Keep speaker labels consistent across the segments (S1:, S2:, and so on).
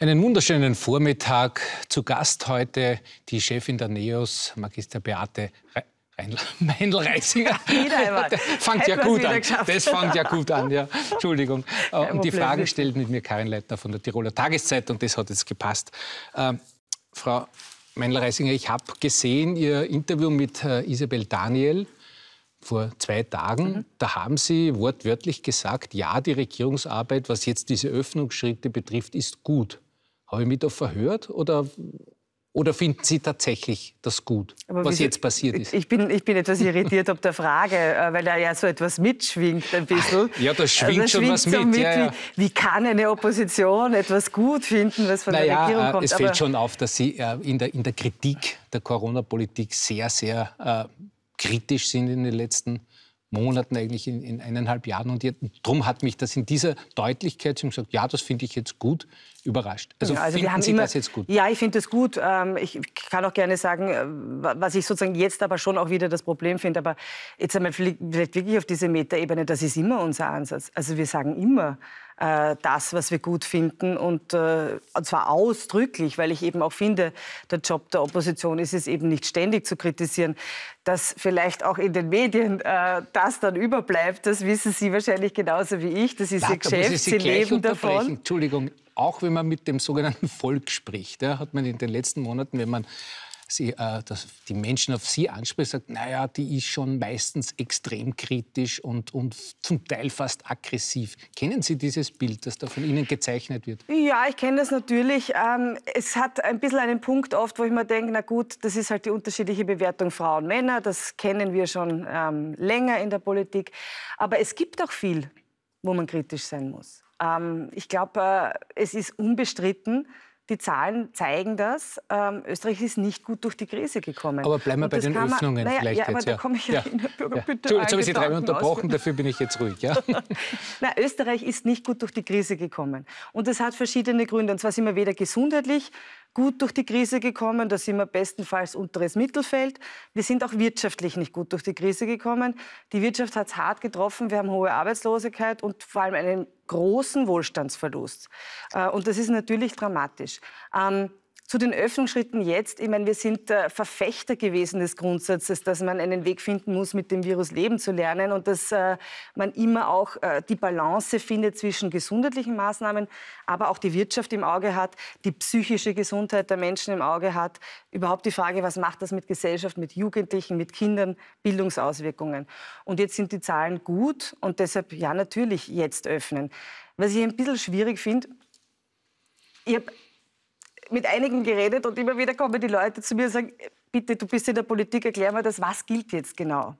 S1: Einen wunderschönen Vormittag. Zu Gast heute die Chefin der NEOS, Magister Beate Re Meindl-Reisinger. fängt ja gut an. Das fängt ja gut an, ja. Entschuldigung. Und die Problem Fragen stellt mit mir Karin Leitner von der Tiroler Tageszeit und Das hat jetzt gepasst. Ähm, Frau Meindl-Reisinger, ich habe gesehen, Ihr Interview mit äh, Isabel Daniel vor zwei Tagen. Mhm. Da haben Sie wortwörtlich gesagt, ja, die Regierungsarbeit, was jetzt diese Öffnungsschritte betrifft, ist gut. Habe ich mich da verhört oder oder finden Sie tatsächlich das gut, Aber was jetzt passiert ist? Ich
S2: bin, ich bin etwas irritiert ob der Frage, äh, weil da ja so etwas mitschwingt ein bisschen. Ja, da also schwingt also, schon schwingt was so mit. mit ja, ja. Wie, wie, kann eine Opposition etwas gut finden, was von naja, der Regierung kommt? Es Aber fällt schon
S1: auf, dass Sie äh, in der, in der Kritik der Corona-Politik sehr, sehr äh, kritisch sind in den letzten Jahren. Monaten, eigentlich in, in eineinhalb Jahren. Und darum hat mich das in dieser Deutlichkeit, Sie haben gesagt, ja, das finde ich jetzt gut, überrascht. Also, ja, genau, also finden Sie immer, das jetzt gut?
S2: Ja, ich finde das gut. Ähm, ich kann auch gerne sagen, äh, was ich sozusagen jetzt aber schon auch wieder das Problem finde, aber jetzt einmal vielleicht wirklich auf diese Metaebene, das ist immer unser Ansatz. Also wir sagen immer, äh, das, was wir gut finden. Und, äh, und zwar ausdrücklich, weil ich eben auch finde, der Job der Opposition ist es eben nicht ständig zu kritisieren. Dass vielleicht auch in den Medien äh, das dann überbleibt, das wissen Sie wahrscheinlich genauso wie ich. Das ist Ihr Geschäft, Sie, Sie leben davon.
S1: Entschuldigung, auch wenn man mit dem sogenannten Volk spricht, ja, hat man in den letzten Monaten, wenn man sie, äh, dass die Menschen auf sie anspricht, sagt, naja, die ist schon meistens extrem kritisch und, und zum Teil fast aggressiv. Kennen Sie dieses Bild, das da von Ihnen gezeichnet wird?
S2: Ja, ich kenne das natürlich. Ähm, es hat ein bisschen einen Punkt oft, wo ich mir denke, na gut, das ist halt die unterschiedliche Bewertung Frauen, und Männer, das kennen wir schon ähm, länger in der Politik. Aber es gibt auch viel, wo man kritisch sein muss. Ähm, ich glaube, äh, es ist unbestritten, die Zahlen zeigen das. Ähm, Österreich ist nicht gut durch die Krise gekommen. Aber bleiben wir bei den Öffnungen man, vielleicht ja, jetzt. ja. da komme ich ja. in der Bürgerbitte ja. Jetzt habe ich Sie dreimal unterbrochen, dafür
S1: bin ich jetzt ruhig. Ja?
S2: Nein, Österreich ist nicht gut durch die Krise gekommen. Und das hat verschiedene Gründe. Und zwar sind wir weder gesundheitlich gut durch die Krise gekommen, da sind wir bestenfalls unteres Mittelfeld. Wir sind auch wirtschaftlich nicht gut durch die Krise gekommen. Die Wirtschaft hat es hart getroffen, wir haben hohe Arbeitslosigkeit und vor allem einen großen Wohlstandsverlust. Äh, und das ist natürlich dramatisch. Ähm, zu den Öffnungsschritten jetzt, ich meine, wir sind äh, Verfechter gewesen des Grundsatzes, dass man einen Weg finden muss, mit dem Virus leben zu lernen und dass äh, man immer auch äh, die Balance findet zwischen gesundheitlichen Maßnahmen, aber auch die Wirtschaft im Auge hat, die psychische Gesundheit der Menschen im Auge hat, überhaupt die Frage, was macht das mit Gesellschaft, mit Jugendlichen, mit Kindern, Bildungsauswirkungen. Und jetzt sind die Zahlen gut und deshalb ja natürlich jetzt öffnen. Was ich ein bisschen schwierig finde, ich habe mit einigen geredet und immer wieder kommen die Leute zu mir und sagen, bitte, du bist in der Politik, erklär mal das, was gilt jetzt genau?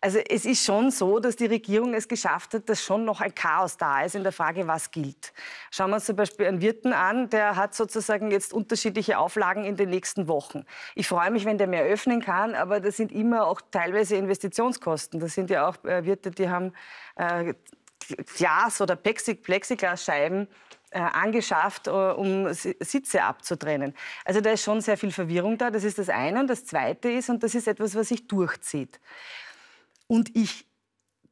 S2: Also es ist schon so, dass die Regierung es geschafft hat, dass schon noch ein Chaos da ist in der Frage, was gilt. Schauen wir uns zum Beispiel einen Wirten an, der hat sozusagen jetzt unterschiedliche Auflagen in den nächsten Wochen. Ich freue mich, wenn der mehr öffnen kann, aber das sind immer auch teilweise Investitionskosten. Das sind ja auch äh, Wirte, die haben äh, Glas- oder Plexiglasscheiben äh, angeschafft, äh, um Sitze abzutrennen. Also da ist schon sehr viel Verwirrung da. Das ist das eine. Und das zweite ist, und das ist etwas, was sich durchzieht. Und ich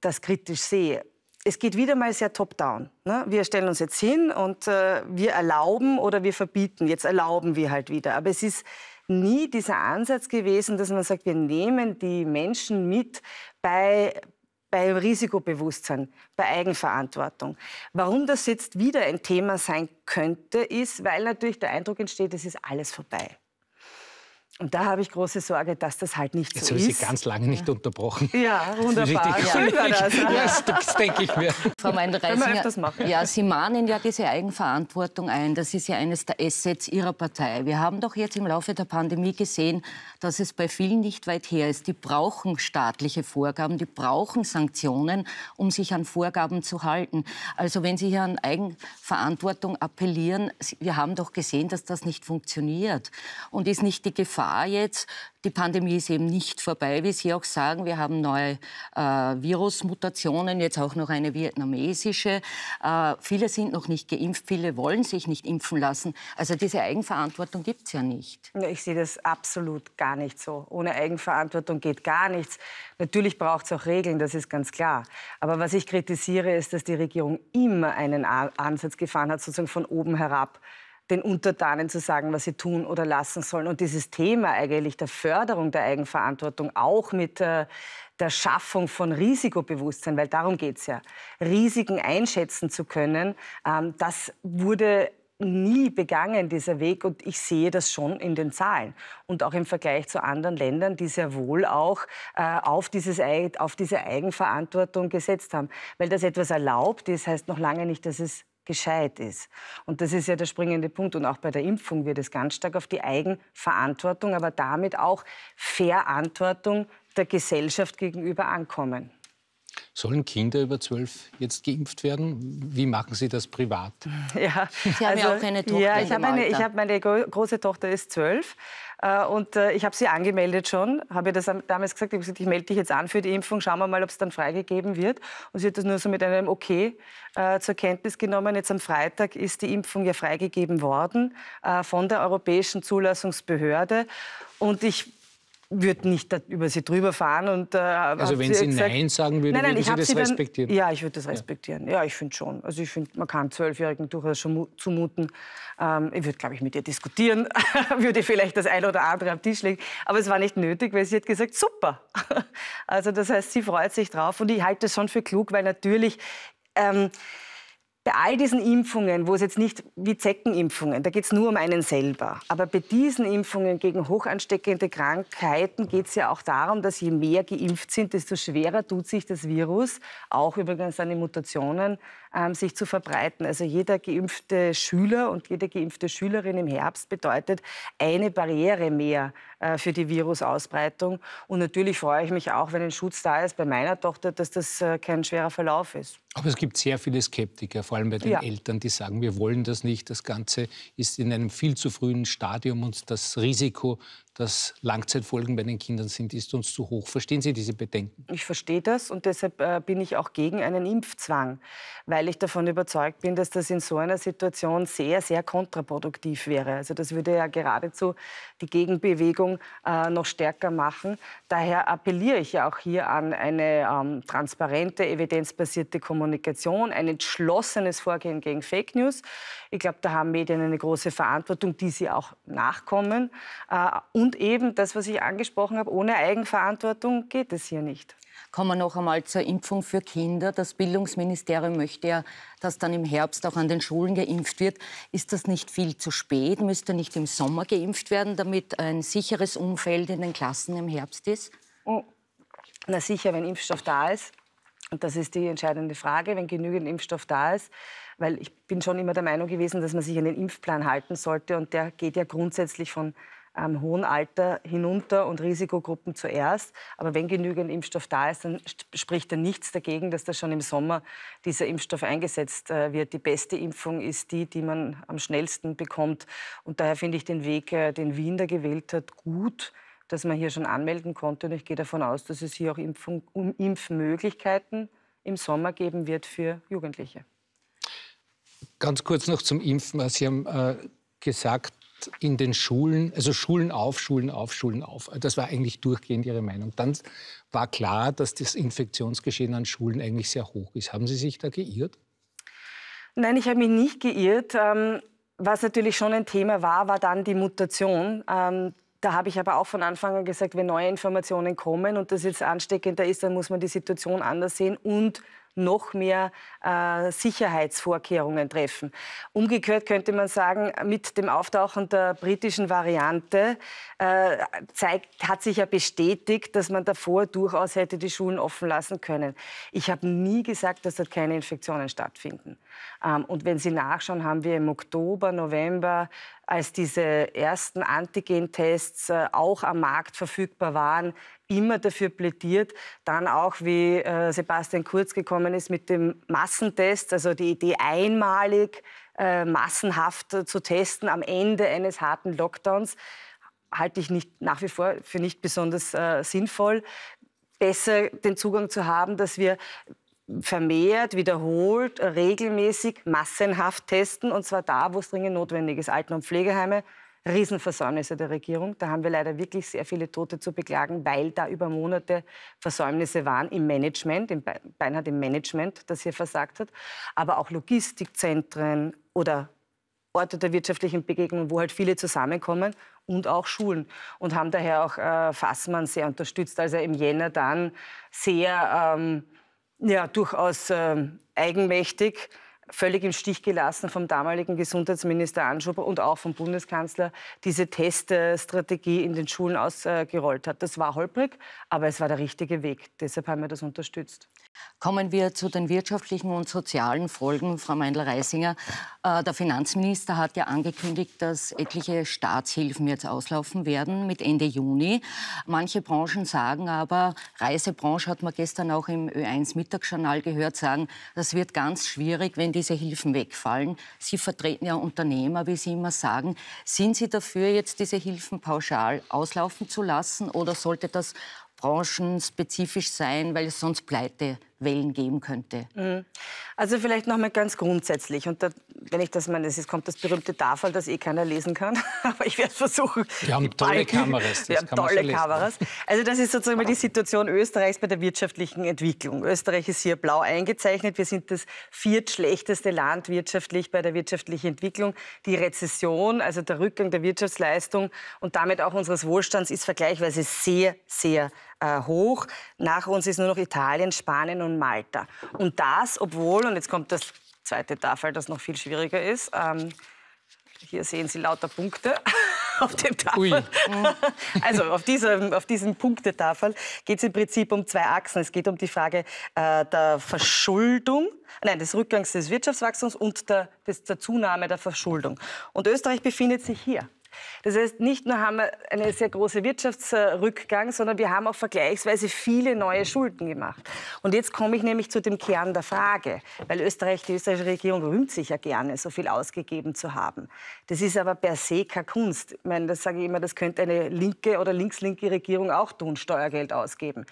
S2: das kritisch sehe. Es geht wieder mal sehr top-down. Ne? Wir stellen uns jetzt hin und äh, wir erlauben oder wir verbieten. Jetzt erlauben wir halt wieder. Aber es ist nie dieser Ansatz gewesen, dass man sagt, wir nehmen die Menschen mit bei, bei Risikobewusstsein, bei Eigenverantwortung. Warum das jetzt wieder ein Thema sein könnte, ist, weil natürlich der Eindruck entsteht, es ist alles vorbei. Und da habe ich große Sorge, dass das halt nicht Jetzt so ist. Jetzt habe ich Sie
S1: ganz lange nicht unterbrochen. Ja, wunderbar. Das, ja. das, ja. das denke ich mir. Frau
S3: Meinreisinger, ja, Sie mahnen ja diese Eigenverantwortung ein. Das ist ja eines der Assets Ihrer Partei. Wir haben doch jetzt im Laufe der Pandemie gesehen, dass es bei vielen nicht weit her ist. Die brauchen staatliche Vorgaben, die brauchen Sanktionen, um sich an Vorgaben zu halten. Also wenn Sie hier an Eigenverantwortung appellieren, wir haben doch gesehen, dass das nicht funktioniert. Und ist nicht die Gefahr, war jetzt, die Pandemie ist eben nicht vorbei, wie Sie auch sagen. Wir haben neue äh, Virusmutationen, jetzt auch noch eine vietnamesische. Äh, viele sind noch nicht geimpft, viele wollen sich nicht impfen lassen. Also diese Eigenverantwortung gibt es ja nicht.
S2: Ich sehe das absolut gar nicht so. Ohne Eigenverantwortung geht gar nichts. Natürlich braucht es auch Regeln, das ist ganz klar. Aber was ich kritisiere, ist, dass die Regierung immer einen Ansatz gefahren hat, sozusagen von oben herab den Untertanen zu sagen, was sie tun oder lassen sollen. Und dieses Thema eigentlich der Förderung der Eigenverantwortung auch mit äh, der Schaffung von Risikobewusstsein, weil darum geht es ja, Risiken einschätzen zu können, ähm, das wurde nie begangen, dieser Weg. Und ich sehe das schon in den Zahlen. Und auch im Vergleich zu anderen Ländern, die sehr wohl auch äh, auf, dieses, auf diese Eigenverantwortung gesetzt haben. Weil das etwas erlaubt ist, heißt noch lange nicht, dass es gescheit ist. Und das ist ja der springende Punkt. Und auch bei der Impfung wird es ganz stark auf die Eigenverantwortung, aber damit auch Verantwortung der Gesellschaft gegenüber ankommen.
S1: Sollen Kinder über zwölf jetzt geimpft werden? Wie machen Sie das privat?
S2: Ja, Sie also, haben ja also, auch eine Tochter. Ja, ich habe eine, hab meine große Tochter ist zwölf. Äh, und äh, ich habe sie angemeldet schon, habe ihr das damals gesagt, ich, ich melde dich jetzt an für die Impfung, schauen wir mal, ob es dann freigegeben wird. Und sie hat das nur so mit einem Okay äh, zur Kenntnis genommen. Jetzt am Freitag ist die Impfung ja freigegeben worden von der Europäischen Zulassungsbehörde. Und ich würde nicht über sie drüber fahren. Und, äh, also wenn sie, gesagt, Nein sagen würde, würden Sie das sie dann, respektieren? ja, ich würde das respektieren. Ja, ja ich finde schon. Also ich finde, man kann Zwölfjährigen durchaus schon zumuten. Ähm, ich würde, glaube ich, mit ihr diskutieren, würde vielleicht das eine oder andere am Tisch legen. Aber es war nicht nötig, weil sie hat gesagt, super. also das heißt, sie freut sich drauf und ich halte es schon für klug, weil natürlich... Ähm, bei all diesen Impfungen, wo es jetzt nicht wie Zeckenimpfungen, da geht es nur um einen selber. Aber bei diesen Impfungen gegen hochansteckende Krankheiten geht es ja auch darum, dass je mehr geimpft sind, desto schwerer tut sich das Virus, auch übrigens an den Mutationen, ähm, sich zu verbreiten. Also jeder geimpfte Schüler und jede geimpfte Schülerin im Herbst bedeutet eine Barriere mehr äh, für die Virusausbreitung. Und natürlich freue ich mich auch, wenn ein Schutz da ist bei meiner Tochter, dass das äh, kein schwerer Verlauf ist.
S1: Aber es gibt sehr viele Skeptiker, vor allem bei den ja. Eltern, die sagen, wir wollen das nicht. Das Ganze ist in einem viel zu frühen Stadium und das Risiko dass Langzeitfolgen bei den Kindern sind, ist uns zu hoch. Verstehen Sie diese Bedenken?
S2: Ich verstehe das und deshalb äh, bin ich auch gegen einen Impfzwang, weil ich davon überzeugt bin, dass das in so einer Situation sehr, sehr kontraproduktiv wäre. Also das würde ja geradezu die Gegenbewegung äh, noch stärker machen. Daher appelliere ich ja auch hier an eine ähm, transparente, evidenzbasierte Kommunikation, ein entschlossenes Vorgehen gegen Fake News. Ich glaube, da haben Medien eine große Verantwortung, die sie auch nachkommen. Äh, und eben das, was ich angesprochen habe, ohne Eigenverantwortung geht es hier nicht.
S3: Kommen wir noch einmal zur Impfung für Kinder. Das Bildungsministerium möchte ja, dass dann im Herbst auch an den Schulen geimpft wird. Ist das nicht viel zu spät? Müsste nicht im Sommer geimpft werden,
S2: damit ein sicheres Umfeld in den Klassen im Herbst ist? Oh, na sicher, wenn Impfstoff da ist. Und das ist die entscheidende Frage, wenn genügend Impfstoff da ist, weil ich bin schon immer der Meinung gewesen, dass man sich an den Impfplan halten sollte. Und der geht ja grundsätzlich von ähm, hohen Alter hinunter und Risikogruppen zuerst. Aber wenn genügend Impfstoff da ist, dann spricht er nichts dagegen, dass da schon im Sommer dieser Impfstoff eingesetzt äh, wird. Die beste Impfung ist die, die man am schnellsten bekommt. Und daher finde ich den Weg, äh, den Wien da gewählt hat, gut dass man hier schon anmelden konnte. Und ich gehe davon aus, dass es hier auch Impfung, um Impfmöglichkeiten im Sommer geben wird für Jugendliche.
S1: Ganz kurz noch zum Impfen. Sie haben äh, gesagt, in den Schulen, also Schulen auf, Schulen auf, Schulen auf. Das war eigentlich durchgehend Ihre Meinung. Dann war klar, dass das Infektionsgeschehen an Schulen eigentlich sehr hoch ist. Haben Sie sich da geirrt? Nein, ich
S2: habe mich nicht geirrt. Ähm, was natürlich schon ein Thema war, war dann die Mutation. Ähm, da habe ich aber auch von Anfang an gesagt, wenn neue Informationen kommen und das jetzt ansteckender ist, dann muss man die Situation anders sehen und noch mehr äh, Sicherheitsvorkehrungen treffen. Umgekehrt könnte man sagen, mit dem Auftauchen der britischen Variante äh, zeigt, hat sich ja bestätigt, dass man davor durchaus hätte die Schulen offen lassen können. Ich habe nie gesagt, dass dort keine Infektionen stattfinden. Ähm, und wenn Sie nachschauen, haben wir im Oktober, November, als diese ersten Antigen-Tests äh, auch am Markt verfügbar waren, immer dafür plädiert. Dann auch, wie äh, Sebastian Kurz gekommen ist mit dem Massentest, also die Idee einmalig äh, massenhaft zu testen am Ende eines harten Lockdowns, halte ich nicht, nach wie vor für nicht besonders sinnvoll besser den Zugang zu haben, dass wir vermehrt, wiederholt, regelmäßig, massenhaft testen. Und zwar da, wo es dringend notwendig ist. Alten- und Pflegeheime, Riesenversäumnisse der Regierung. Da haben wir leider wirklich sehr viele Tote zu beklagen, weil da über Monate Versäumnisse waren im Management, im Be im Management, das hier versagt hat. Aber auch Logistikzentren oder Orte der wirtschaftlichen Begegnung, wo halt viele zusammenkommen und auch Schulen. Und haben daher auch äh, Fassmann sehr unterstützt, als er im Jänner dann sehr... Ähm, ja, durchaus äh, eigenmächtig völlig im Stich gelassen vom damaligen Gesundheitsminister Anschober und auch vom Bundeskanzler diese Teststrategie in den Schulen ausgerollt hat. Das war holprig, aber es war der richtige Weg. Deshalb haben
S3: wir das unterstützt. Kommen wir zu den wirtschaftlichen und sozialen Folgen, Frau Meindl-Reisinger. Äh, der Finanzminister hat ja angekündigt, dass etliche Staatshilfen jetzt auslaufen werden mit Ende Juni. Manche Branchen sagen aber, Reisebranche hat man gestern auch im Ö1 Mittagsjournal gehört, sagen, das wird ganz schwierig, wenn diese Hilfen wegfallen. Sie vertreten ja Unternehmer, wie Sie immer sagen. Sind Sie dafür, jetzt diese Hilfen pauschal auslaufen zu lassen oder sollte das branchenspezifisch sein, weil es sonst Pleite Wellen geben könnte.
S2: Mhm. Also vielleicht nochmal ganz grundsätzlich. Und da, wenn ich das meine, es kommt das berühmte Tafel, das eh keiner lesen kann. Aber ich werde versuchen.
S1: Wir haben tolle Balken. Kameras. Wir haben tolle so Kameras.
S2: Also das ist sozusagen die Situation Österreichs bei der wirtschaftlichen Entwicklung. Österreich ist hier blau eingezeichnet. Wir sind das viertschlechteste Land wirtschaftlich bei der wirtschaftlichen Entwicklung. Die Rezession, also der Rückgang der Wirtschaftsleistung und damit auch unseres Wohlstands ist vergleichsweise sehr, sehr äh, hoch. Nach uns ist nur noch Italien, Spanien und Malta. Und das, obwohl, und jetzt kommt das zweite Tafel, das noch viel schwieriger ist. Ähm, hier sehen Sie lauter Punkte auf dem Tafel. also auf, diesem, auf diesem Punktetafel geht es im Prinzip um zwei Achsen. Es geht um die Frage äh, der Verschuldung, nein, des Rückgangs des Wirtschaftswachstums und der, des, der Zunahme der Verschuldung. Und Österreich befindet sich hier. Das heißt, nicht nur haben wir einen sehr großen Wirtschaftsrückgang, sondern wir haben auch vergleichsweise viele neue Schulden gemacht. Und jetzt komme ich nämlich zu dem Kern der Frage, weil Österreich, die österreichische Regierung rühmt sich ja gerne, so viel ausgegeben zu haben. Das ist aber per se keine Kunst. Ich meine, das sage ich immer, das könnte eine linke oder linkslinke Regierung auch tun, Steuergeld ausgeben.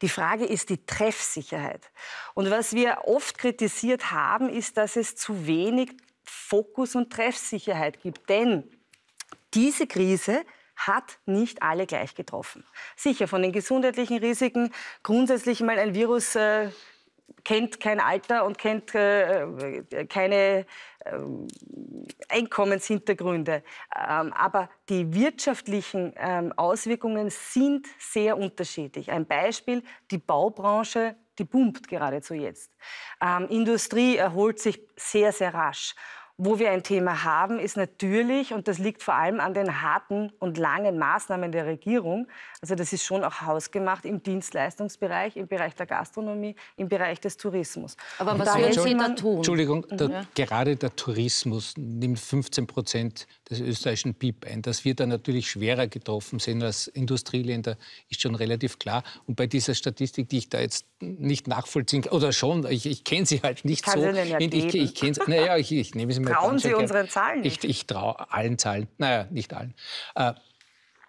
S2: Die Frage ist die Treffsicherheit. Und was wir oft kritisiert haben, ist, dass es zu wenig Fokus und Treffsicherheit gibt. Denn diese Krise hat nicht alle gleich getroffen. Sicher von den gesundheitlichen Risiken, grundsätzlich mal ein Virus äh, kennt kein Alter und kennt äh, äh, keine äh, Einkommenshintergründe. Ähm, aber die wirtschaftlichen ähm, Auswirkungen sind sehr unterschiedlich. Ein Beispiel, die Baubranche, die pumpt geradezu jetzt. Ähm, Industrie erholt sich sehr, sehr rasch. Wo wir ein Thema haben, ist natürlich, und das liegt vor allem an den harten und langen Maßnahmen der Regierung, also das ist schon auch hausgemacht im Dienstleistungsbereich, im Bereich der Gastronomie, im Bereich des Tourismus. Aber was würden Sie da tun? Entschuldigung, mhm. der, ja.
S1: gerade der Tourismus nimmt 15 Prozent des österreichischen BIP ein. Dass wir da natürlich schwerer getroffen sind als Industrieländer, ist schon relativ klar. Und bei dieser Statistik, die ich da jetzt nicht nachvollziehen kann, oder schon, ich, ich kenne sie halt nicht Kann so. Sie denn ja ich, ich, ich, naja, ich, ich nehme sie mal trauen Sie unseren Zahlen nicht? Ich, ich traue allen Zahlen. Naja, nicht allen. Äh,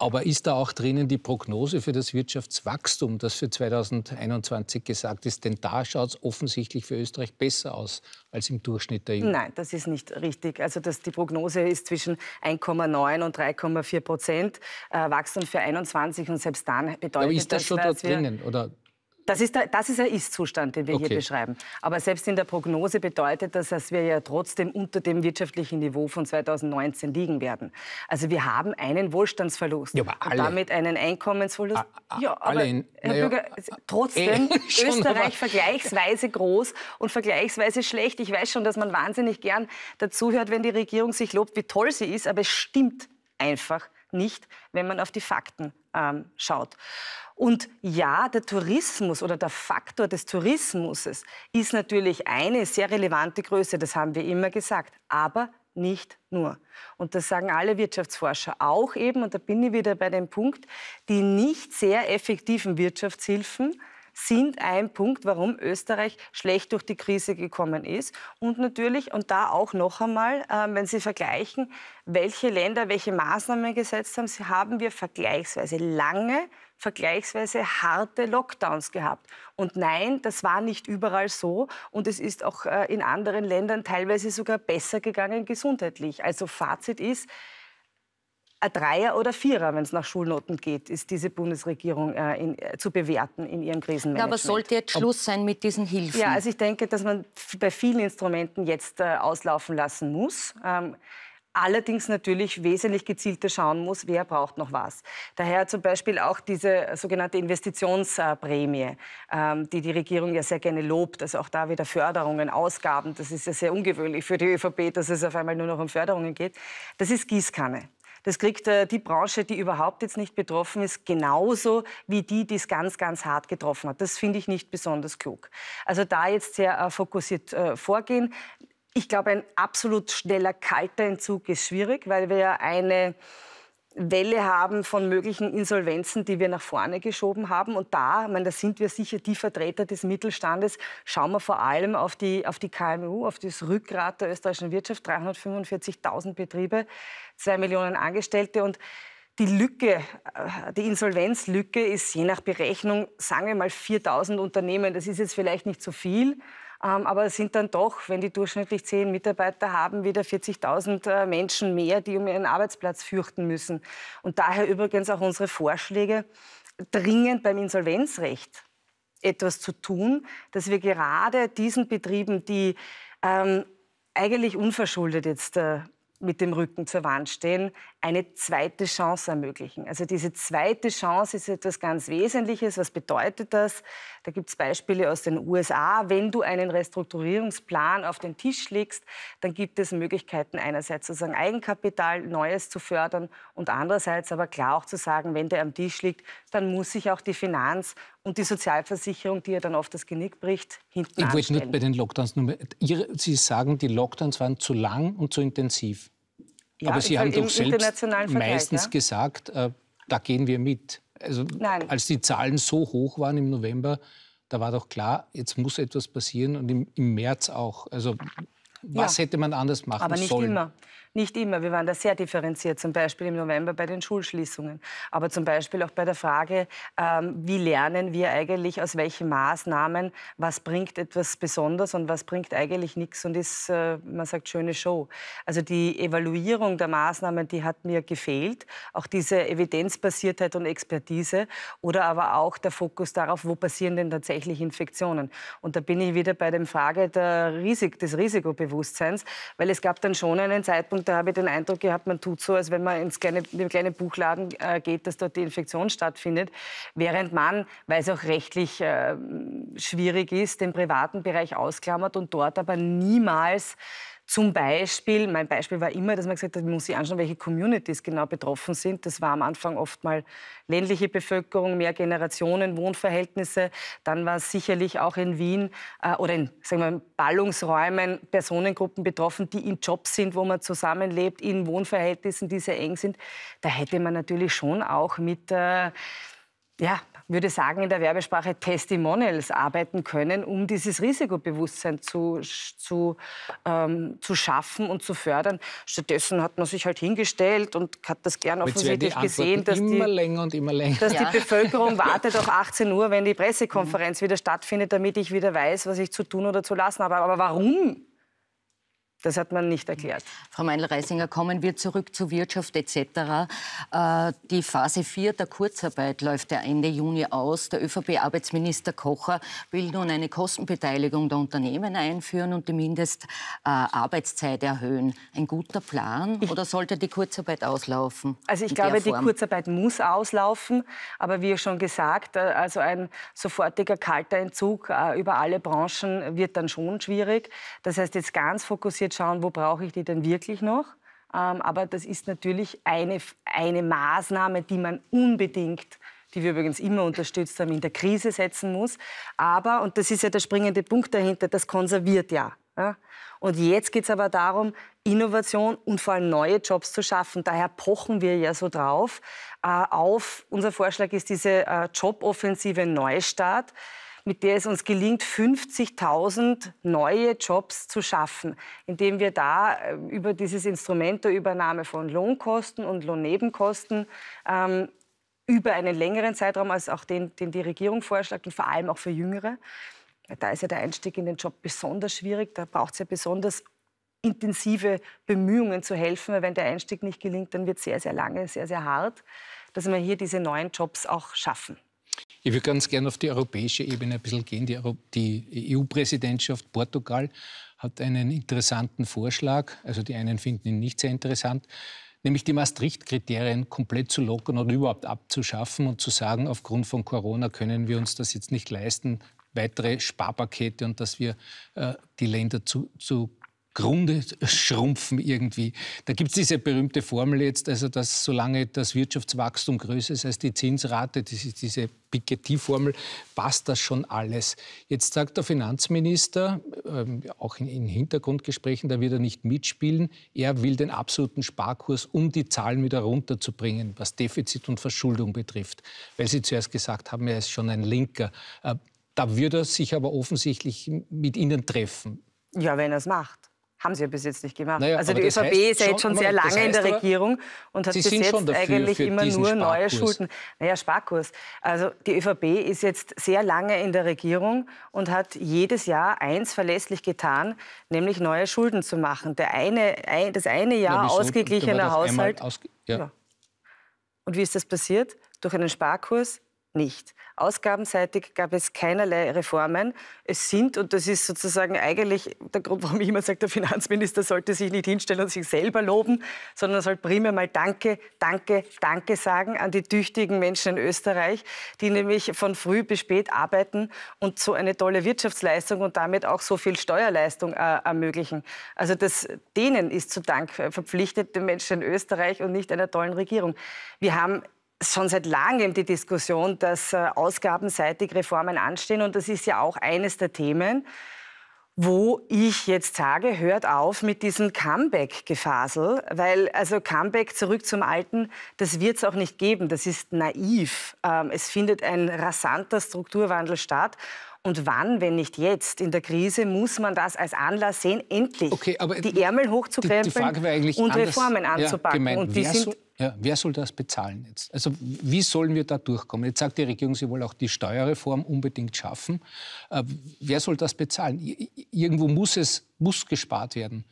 S1: aber ist da auch drinnen die Prognose für das Wirtschaftswachstum, das für 2021 gesagt ist? Denn da schaut es offensichtlich für Österreich besser aus als im Durchschnitt der EU. Nein, das ist
S2: nicht richtig. Also das, die Prognose ist zwischen 1,9 und 3,4 Prozent äh, Wachstum für 2021. und selbst dann bedeutet das. Aber ist das, das schon dort drinnen? Oder das ist, der, das ist ein Ist-Zustand, den wir okay. hier beschreiben. Aber selbst in der Prognose bedeutet das, dass wir ja trotzdem unter dem wirtschaftlichen Niveau von 2019 liegen werden. Also wir haben einen Wohlstandsverlust ja, aber alle, und damit einen Einkommensverlust. A, a, ja, aber alle in, Herr ja, Bürger, äh, trotzdem äh, schon, Österreich vergleichsweise groß und vergleichsweise schlecht. Ich weiß schon, dass man wahnsinnig gern dazuhört, wenn die Regierung sich lobt, wie toll sie ist, aber es stimmt einfach nicht, wenn man auf die Fakten ähm, schaut. Und ja, der Tourismus oder der Faktor des Tourismus ist natürlich eine sehr relevante Größe, das haben wir immer gesagt, aber nicht nur. Und das sagen alle Wirtschaftsforscher auch eben, und da bin ich wieder bei dem Punkt, die nicht sehr effektiven Wirtschaftshilfen, sind ein Punkt, warum Österreich schlecht durch die Krise gekommen ist. Und natürlich, und da auch noch einmal, äh, wenn Sie vergleichen, welche Länder welche Maßnahmen gesetzt haben, haben wir vergleichsweise lange vergleichsweise harte Lockdowns gehabt. Und nein, das war nicht überall so. Und es ist auch äh, in anderen Ländern teilweise sogar besser gegangen gesundheitlich. Also Fazit ist, ein Dreier oder Vierer, wenn es nach Schulnoten geht, ist diese Bundesregierung äh, in, äh, zu bewerten in ihrem Krisenmanagement. aber sollte jetzt Schluss
S3: sein mit diesen Hilfen? Ja, also
S2: ich denke, dass man bei vielen Instrumenten jetzt äh, auslaufen lassen muss. Ähm, allerdings natürlich wesentlich gezielter schauen muss, wer braucht noch was. Daher zum Beispiel auch diese sogenannte Investitionsprämie, ähm, die die Regierung ja sehr gerne lobt. Also auch da wieder Förderungen, Ausgaben. Das ist ja sehr ungewöhnlich für die ÖVP, dass es auf einmal nur noch um Förderungen geht. Das ist Gießkanne. Das kriegt äh, die Branche, die überhaupt jetzt nicht betroffen ist, genauso wie die, die es ganz, ganz hart getroffen hat. Das finde ich nicht besonders klug. Also da jetzt sehr äh, fokussiert äh, vorgehen. Ich glaube, ein absolut schneller kalter Entzug ist schwierig, weil wir ja eine Welle haben von möglichen Insolvenzen, die wir nach vorne geschoben haben. Und da, ich meine, da sind wir sicher die Vertreter des Mittelstandes. Schauen wir vor allem auf die, auf die KMU, auf das Rückgrat der österreichischen Wirtschaft, 345.000 Betriebe, zwei Millionen Angestellte und die Lücke, äh, die Insolvenzlücke ist je nach Berechnung, sagen wir mal 4000 Unternehmen. Das ist jetzt vielleicht nicht so viel, ähm, aber es sind dann doch, wenn die durchschnittlich zehn Mitarbeiter haben, wieder 40.000 äh, Menschen mehr, die um ihren Arbeitsplatz fürchten müssen. Und daher übrigens auch unsere Vorschläge, dringend beim Insolvenzrecht etwas zu tun, dass wir gerade diesen Betrieben, die ähm, eigentlich unverschuldet jetzt äh, mit dem Rücken zur Wand stehen, eine zweite Chance ermöglichen. Also diese zweite Chance ist etwas ganz Wesentliches. Was bedeutet das? Da gibt es Beispiele aus den USA. Wenn du einen Restrukturierungsplan auf den Tisch legst, dann gibt es Möglichkeiten einerseits sozusagen Eigenkapital, Neues zu fördern und andererseits aber klar auch zu sagen, wenn der am Tisch liegt, dann muss sich auch die Finanz und die Sozialversicherung, die ja dann oft das Genick bricht, hinten Ich wollte nicht bei den
S1: Lockdowns nur mehr. Sie sagen, die Lockdowns waren zu lang und zu intensiv.
S2: Ja, Aber Sie haben doch selbst meistens ne?
S1: gesagt, äh, da gehen wir mit. Also, Nein. als die Zahlen so hoch waren im November, da war doch klar, jetzt muss etwas passieren und im, im März auch. Also was ja, hätte man anders machen sollen? Aber nicht sollen? immer.
S2: Nicht immer. Wir waren da sehr differenziert, zum Beispiel im November bei den Schulschließungen. Aber zum Beispiel auch bei der Frage, ähm, wie lernen wir eigentlich, aus welchen Maßnahmen, was bringt etwas besonders und was bringt eigentlich nichts und ist, äh, man sagt, schöne Show. Also die Evaluierung der Maßnahmen, die hat mir gefehlt. Auch diese Evidenzbasiertheit und Expertise oder aber auch der Fokus darauf, wo passieren denn tatsächlich Infektionen. Und da bin ich wieder bei der Frage der Risik, des Risikobewusstseins, weil es gab dann schon einen Zeitpunkt, da habe ich den Eindruck gehabt, man tut so, als wenn man ins kleine, in den kleinen Buchladen äh, geht, dass dort die Infektion stattfindet. Während man, weil es auch rechtlich äh, schwierig ist, den privaten Bereich ausklammert und dort aber niemals zum Beispiel, mein Beispiel war immer, dass man gesagt hat, man muss sich anschauen, welche Communities genau betroffen sind. Das war am Anfang oft mal ländliche Bevölkerung, mehr Generationen, Wohnverhältnisse. Dann war es sicherlich auch in Wien äh, oder in sagen wir, Ballungsräumen Personengruppen betroffen, die in Jobs sind, wo man zusammenlebt, in Wohnverhältnissen, die sehr eng sind. Da hätte man natürlich schon auch mit äh, ja, würde sagen, in der Werbesprache Testimonials arbeiten können, um dieses Risikobewusstsein zu, zu, ähm, zu schaffen und zu fördern. Stattdessen hat man sich halt hingestellt und hat das gern offensichtlich gesehen, dass,
S1: die, dass ja. die
S2: Bevölkerung wartet auf 18 Uhr, wenn die Pressekonferenz mhm. wieder stattfindet, damit ich wieder weiß, was ich zu tun oder zu lassen habe. Aber warum? Das hat man
S3: nicht erklärt. Frau Meinl-Reisinger, kommen wir zurück zur Wirtschaft etc. Äh, die Phase 4 der Kurzarbeit läuft ja Ende Juni aus. Der ÖVP-Arbeitsminister Kocher will nun eine Kostenbeteiligung der Unternehmen einführen und die Mindestarbeitszeit äh, erhöhen. Ein guter Plan oder sollte die Kurzarbeit auslaufen? Also ich glaube, die
S2: Kurzarbeit muss auslaufen. Aber wie schon gesagt, äh, also ein sofortiger kalter Entzug über alle Branchen wird dann schon schwierig. Das heißt, jetzt ganz fokussiert schauen, wo brauche ich die denn wirklich noch. Ähm, aber das ist natürlich eine, eine Maßnahme, die man unbedingt die wir übrigens immer unterstützt haben, in der Krise setzen muss. Aber, und das ist ja der springende Punkt dahinter, das konserviert ja. Und jetzt geht es aber darum, Innovation und vor allem neue Jobs zu schaffen. Daher pochen wir ja so drauf äh, auf. Unser Vorschlag ist diese äh, Joboffensive Neustart mit der es uns gelingt, 50.000 neue Jobs zu schaffen, indem wir da äh, über dieses Instrument der Übernahme von Lohnkosten und Lohnnebenkosten ähm, über einen längeren Zeitraum als auch den, den die Regierung vorschlägt und vor allem auch für Jüngere. Da ist ja der Einstieg in den Job besonders schwierig. Da braucht es ja besonders intensive Bemühungen zu helfen, weil wenn der Einstieg nicht gelingt, dann wird es sehr, sehr lange, sehr, sehr hart, dass wir hier diese neuen Jobs auch schaffen.
S1: Ich würde ganz gerne auf die europäische Ebene ein bisschen gehen. Die, die EU-Präsidentschaft Portugal hat einen interessanten Vorschlag. Also die einen finden ihn nicht sehr interessant nämlich die Maastricht-Kriterien komplett zu lockern und überhaupt abzuschaffen und zu sagen, aufgrund von Corona können wir uns das jetzt nicht leisten, weitere Sparpakete und dass wir äh, die Länder zu, zu Grunde schrumpfen irgendwie. Da gibt es diese berühmte Formel jetzt, also dass solange das Wirtschaftswachstum größer ist als die Zinsrate, das ist diese Piketty-Formel, passt das schon alles. Jetzt sagt der Finanzminister, ähm, auch in, in Hintergrundgesprächen, da wird er nicht mitspielen, er will den absoluten Sparkurs, um die Zahlen wieder runterzubringen, was Defizit und Verschuldung betrifft. Weil Sie zuerst gesagt haben, er ist schon ein Linker. Äh, da würde er sich aber offensichtlich mit Ihnen treffen.
S2: Ja, wenn er es macht. Haben sie ja bis jetzt nicht gemacht. Naja, also die ÖVP ist ja jetzt schon sehr lange in der aber, Regierung und hat sie bis jetzt dafür, eigentlich immer nur Sparkurs. neue Schulden. Naja, Sparkurs. Also die ÖVP ist jetzt sehr lange in der Regierung und hat jedes Jahr eins verlässlich getan, nämlich neue Schulden zu machen. Der eine, ein, das eine Jahr ja, ausgeglichener Haushalt. Ausge ja. Ja. Und wie ist das passiert? Durch einen Sparkurs nicht. Ausgabenseitig gab es keinerlei Reformen. Es sind, und das ist sozusagen eigentlich der Grund, warum ich immer sage, der Finanzminister sollte sich nicht hinstellen und sich selber loben, sondern soll primär mal Danke, Danke, Danke sagen an die tüchtigen Menschen in Österreich, die nämlich von früh bis spät arbeiten und so eine tolle Wirtschaftsleistung und damit auch so viel Steuerleistung äh, ermöglichen. Also das, denen ist zu Dank verpflichtet, den Menschen in Österreich und nicht einer tollen Regierung. Wir haben schon seit langem die Diskussion, dass äh, ausgabenseitig Reformen anstehen. Und das ist ja auch eines der Themen, wo ich jetzt sage, hört auf mit diesem Comeback-Gefasel, weil also Comeback zurück zum Alten, das wird es auch nicht geben. Das ist naiv. Ähm, es findet ein rasanter Strukturwandel statt. Und wann, wenn nicht jetzt in der Krise, muss man das als Anlass sehen, endlich okay, die Ärmel hochzukrempeln die, die und Reformen anzupacken? Ja, und die sind
S1: ja, wer soll das bezahlen jetzt? Also wie sollen wir da durchkommen? Jetzt sagt die Regierung, sie will auch die Steuerreform unbedingt schaffen. Äh, wer soll das bezahlen? Irgendwo muss es muss gespart werden.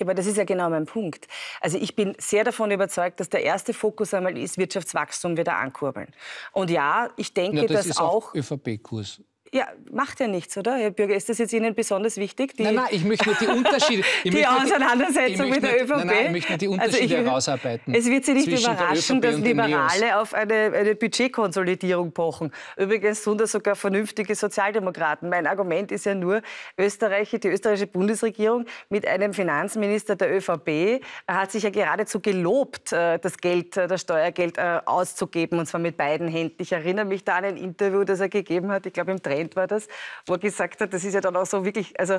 S1: Aber das
S2: ist ja genau mein Punkt. Also ich bin sehr davon überzeugt, dass der erste Fokus einmal ist, Wirtschaftswachstum wieder ankurbeln. Und ja, ich denke, ja, das dass ist auch
S1: ÖVP-Kurs.
S2: Ja, macht ja nichts, oder, Herr Bürger? Ist das jetzt Ihnen besonders wichtig? Die, nein, nein, ich möchte nur die Unterschiede. die Auseinandersetzung mit der ÖVP. Nein, nein, ich möchte nur die also Unterschiede also ich, herausarbeiten. Es wird Sie nicht überraschen, dass Liberale auf eine, eine, Budgetkonsolidierung pochen. Übrigens sind das sogar vernünftige Sozialdemokraten. Mein Argument ist ja nur, Österreich, die österreichische Bundesregierung mit einem Finanzminister der ÖVP hat sich ja geradezu gelobt, äh, das Geld, äh, das Steuergeld äh, auszugeben, und zwar mit beiden Händen. Ich erinnere mich da an ein Interview, das er gegeben hat, ich glaube im Trend Moment war das, wo er gesagt hat, das ist ja dann auch so wirklich, also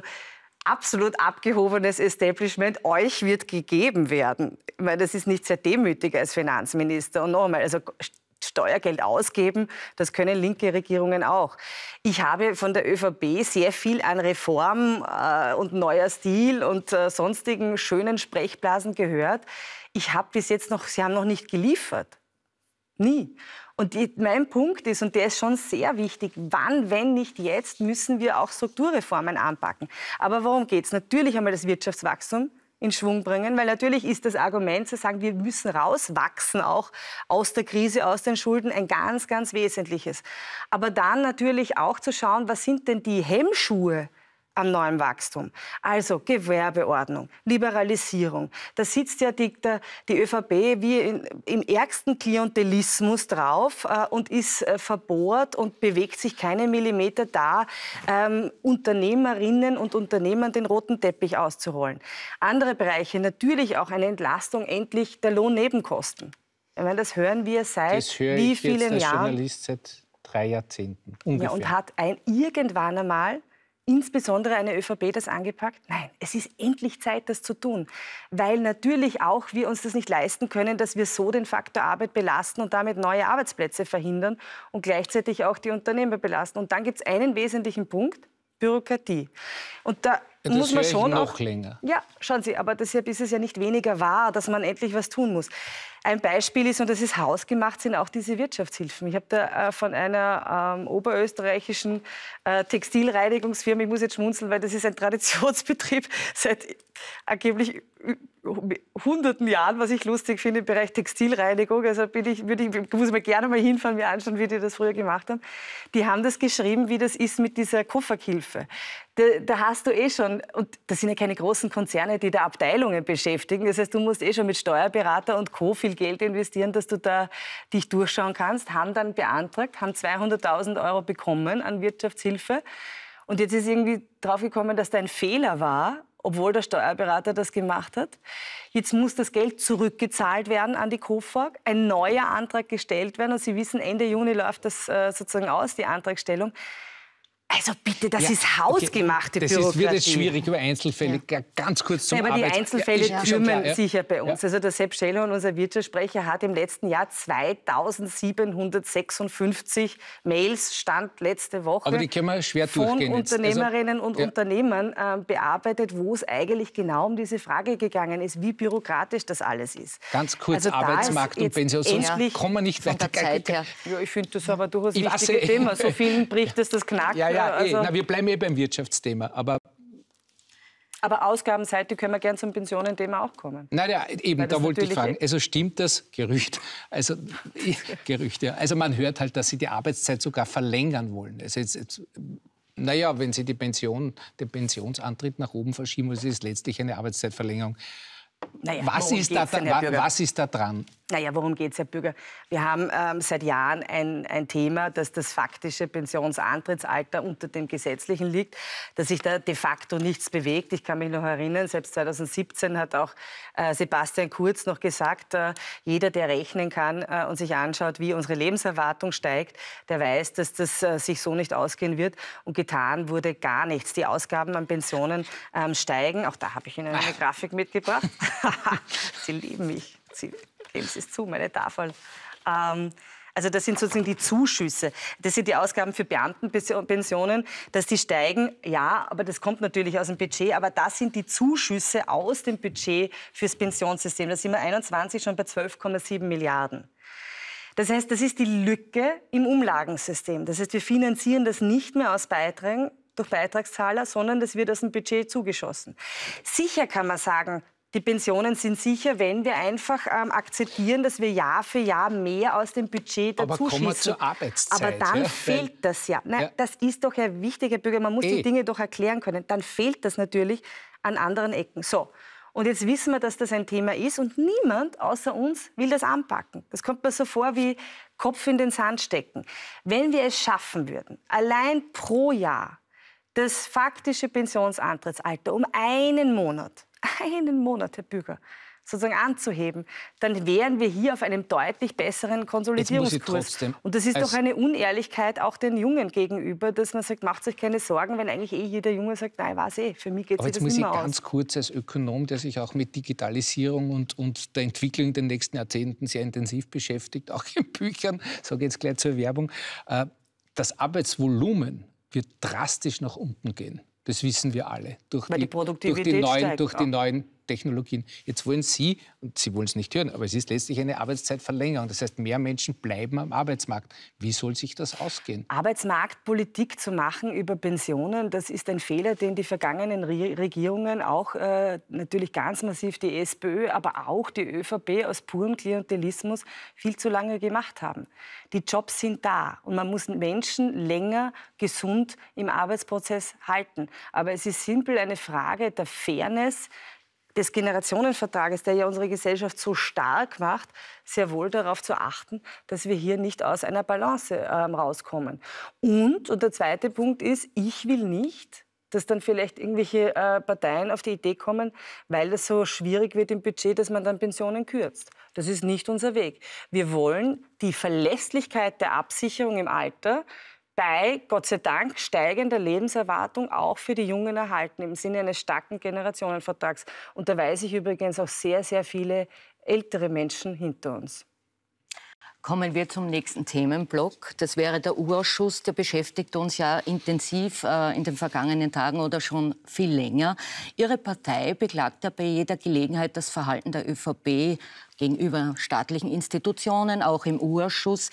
S2: absolut abgehobenes Establishment, euch wird gegeben werden. Weil das ist nicht sehr demütig als Finanzminister. Und nochmal, also Steuergeld ausgeben, das können linke Regierungen auch. Ich habe von der ÖVP sehr viel an Reform äh, und neuer Stil und äh, sonstigen schönen Sprechblasen gehört. Ich habe bis jetzt noch, sie haben noch nicht geliefert. Nie. Und die, mein Punkt ist, und der ist schon sehr wichtig, wann, wenn nicht jetzt, müssen wir auch Strukturreformen anpacken. Aber worum geht es? Natürlich einmal das Wirtschaftswachstum in Schwung bringen, weil natürlich ist das Argument zu sagen, wir müssen rauswachsen auch aus der Krise, aus den Schulden, ein ganz, ganz wesentliches. Aber dann natürlich auch zu schauen, was sind denn die Hemmschuhe, am neuen Wachstum. Also Gewerbeordnung, Liberalisierung. Da sitzt ja die, der, die ÖVP wie in, im ärgsten Klientelismus drauf äh, und ist äh, verbohrt und bewegt sich keinen Millimeter da, ähm, Unternehmerinnen und Unternehmern den roten Teppich auszurollen. Andere Bereiche, natürlich auch eine Entlastung endlich der Lohnnebenkosten. Ich meine, das hören wir seit höre wie vielen Jahren?
S1: Journalist seit drei Jahrzehnten. Ungefähr. Ja, und
S2: hat ein, irgendwann einmal insbesondere eine ÖVP das angepackt? Nein, es ist endlich Zeit, das zu tun, weil natürlich auch wir uns das nicht leisten können, dass wir so den Faktor Arbeit belasten und damit neue Arbeitsplätze verhindern und gleichzeitig auch die Unternehmen belasten. Und dann gibt es einen wesentlichen Punkt, Bürokratie. Und da das muss man schon noch auch, länger. Ja, schauen Sie, aber deshalb ist es ja nicht weniger wahr, dass man endlich was tun muss. Ein Beispiel ist, und das ist hausgemacht, sind auch diese Wirtschaftshilfen. Ich habe da äh, von einer ähm, oberösterreichischen äh, Textilreinigungsfirma, ich muss jetzt schmunzeln, weil das ist ein Traditionsbetrieb seit angeblich hunderten Jahren, was ich lustig finde, im Bereich Textilreinigung. Also bin ich, würde ich, muss man gerne mal hinfahren, mir anschauen, wie die das früher gemacht haben. Die haben das geschrieben, wie das ist mit dieser Kofferhilfe da, da, hast du eh schon, und das sind ja keine großen Konzerne, die da Abteilungen beschäftigen. Das heißt, du musst eh schon mit Steuerberater und Co. viel Geld investieren, dass du da dich durchschauen kannst. Haben dann beantragt, haben 200.000 Euro bekommen an Wirtschaftshilfe. Und jetzt ist irgendwie draufgekommen, dass da ein Fehler war obwohl der Steuerberater das gemacht hat. Jetzt muss das Geld zurückgezahlt werden an die KOFAG, ein neuer Antrag gestellt werden und Sie wissen, Ende Juni läuft das äh, sozusagen aus, die Antragstellung. Also bitte, das ja, ist hausgemachte okay. das Bürokratie. Das wird jetzt schwierig
S1: über Einzelfälle. Ja. Ganz kurz zum Nein, aber Arbeits die Einzelfälle ja, kümmern ja. sich ja bei uns.
S2: Also der Sepp Scheller und unser Wirtschaftssprecher, hat im letzten Jahr 2756 Mails, stand letzte Woche, aber die
S1: können wir schwer von also, Unternehmerinnen also, und
S2: Unternehmern äh, bearbeitet, wo es eigentlich genau um diese Frage gegangen ist, wie bürokratisch das alles ist.
S1: Ganz kurz, also Arbeitsmarkt und Pension, sonst kommen wir nicht weiter.
S2: Zeit Ja, ich finde das aber durchaus ein wichtiges eh. Thema. So vielen bricht es das Knacken ja, eh. also eh, na, wir
S1: bleiben eh beim Wirtschaftsthema. Aber
S2: aber ausgabenseitig können wir gern zum Pensionenthema auch kommen.
S1: Naja, eben, da wollte ich fragen. Eh- also stimmt das Gerücht? Also, Gerücht, ja. Also man hört halt, dass Sie die Arbeitszeit sogar verlängern wollen. Also jetzt, jetzt, naja, wenn Sie die Pension, den Pensionsantritt nach oben verschieben, ist es letztlich eine Arbeitszeitverlängerung. Naja, was, ist da, denn, was, ist da, dran?
S2: Naja, worum geht es, Herr Bürger? Wir haben ähm, seit Jahren ein, ein, Thema, dass das faktische Pensionsantrittsalter unter dem gesetzlichen liegt, dass sich da de facto nichts bewegt. Ich kann mich noch erinnern, selbst 2017 hat auch äh, Sebastian Kurz noch gesagt, äh, jeder, der rechnen kann äh, und sich anschaut, wie unsere Lebenserwartung steigt, der weiß, dass das äh, sich so nicht ausgehen wird. Und getan wurde gar nichts. Die Ausgaben an Pensionen ähm, steigen. Auch da habe ich Ihnen eine Grafik mitgebracht. Sie lieben mich. Sie geben es zu, meine Tafeln. Ähm, also das sind sozusagen die Zuschüsse. Das sind die Ausgaben für Beamtenpensionen, dass die steigen, ja, aber das kommt natürlich aus dem Budget. Aber das sind die Zuschüsse aus dem Budget fürs Pensionssystem. Da sind wir 21 schon bei 12,7 Milliarden. Das heißt, das ist die Lücke im Umlagensystem. Das heißt, wir finanzieren das nicht mehr aus Beiträgen durch Beitragszahler, sondern das wird aus dem Budget zugeschossen. Sicher kann man sagen, die Pensionen sind sicher, wenn wir einfach ähm, akzeptieren, dass wir Jahr für Jahr mehr aus dem Budget dazu Aber kommen wir zur Arbeitszeit. Aber dann ja, fehlt das ja. Nein, ja. das ist doch ein wichtiger Bürger. Man muss Ey. die eh. Dinge doch erklären können. Dann fehlt das natürlich an anderen Ecken. So. Und jetzt wissen wir, dass das ein Thema ist und niemand außer uns will das anpacken. Das kommt mir so vor wie Kopf in den Sand stecken. Wenn wir es schaffen würden, allein pro Jahr das faktische Pensionsantrittsalter um einen Monat einen Monat, Herr Büger, sozusagen anzuheben, dann wären wir hier auf einem deutlich besseren Konsolidierungskurs. Und das ist doch eine Unehrlichkeit auch den Jungen gegenüber, dass man sagt, macht euch keine Sorgen, wenn eigentlich eh jeder Junge sagt, nein, weiß eh, für mich geht es eh nicht aus. jetzt muss ich ganz
S1: kurz als Ökonom, der sich auch mit Digitalisierung und, und der Entwicklung in den nächsten Jahrzehnten sehr intensiv beschäftigt, auch in Büchern, sage jetzt gleich zur Werbung, äh, das Arbeitsvolumen wird drastisch nach unten gehen. Das wissen wir alle. Durch, die, die, durch, die, neuen, steigt, durch die neuen Technologien. Jetzt wollen Sie, und Sie wollen es nicht hören, aber es ist letztlich eine Arbeitszeitverlängerung. Das heißt, mehr Menschen bleiben am Arbeitsmarkt. Wie soll sich das ausgehen?
S2: Arbeitsmarktpolitik zu machen über Pensionen, das ist ein Fehler, den die vergangenen Regierungen, auch äh, natürlich ganz massiv die SPÖ, aber auch die ÖVP aus purem Klientelismus viel zu lange gemacht haben. Die Jobs sind da und man muss Menschen länger gesund im Arbeitsprozess halten. Aber es ist simpel eine Frage der Fairness des Generationenvertrages, der ja unsere Gesellschaft so stark macht, sehr wohl darauf zu achten, dass wir hier nicht aus einer Balance äh, rauskommen. Und, und der zweite Punkt ist, ich will nicht, dass dann vielleicht irgendwelche äh, Parteien auf die Idee kommen, weil das so schwierig wird im Budget, dass man dann Pensionen kürzt. Das ist nicht unser Weg. Wir wollen die Verlässlichkeit der Absicherung im Alter bei Gott sei Dank steigender Lebenserwartung auch für die Jungen erhalten, im Sinne eines starken Generationenvertrags. Und da weiß ich übrigens auch sehr, sehr viele ältere Menschen hinter uns.
S3: Kommen wir zum nächsten Themenblock. Das wäre der U-Ausschuss. Der beschäftigt uns ja intensiv äh, in den vergangenen Tagen oder schon viel länger. Ihre Partei beklagt ja bei jeder Gelegenheit das Verhalten der ÖVP gegenüber staatlichen Institutionen, auch im U-Ausschuss.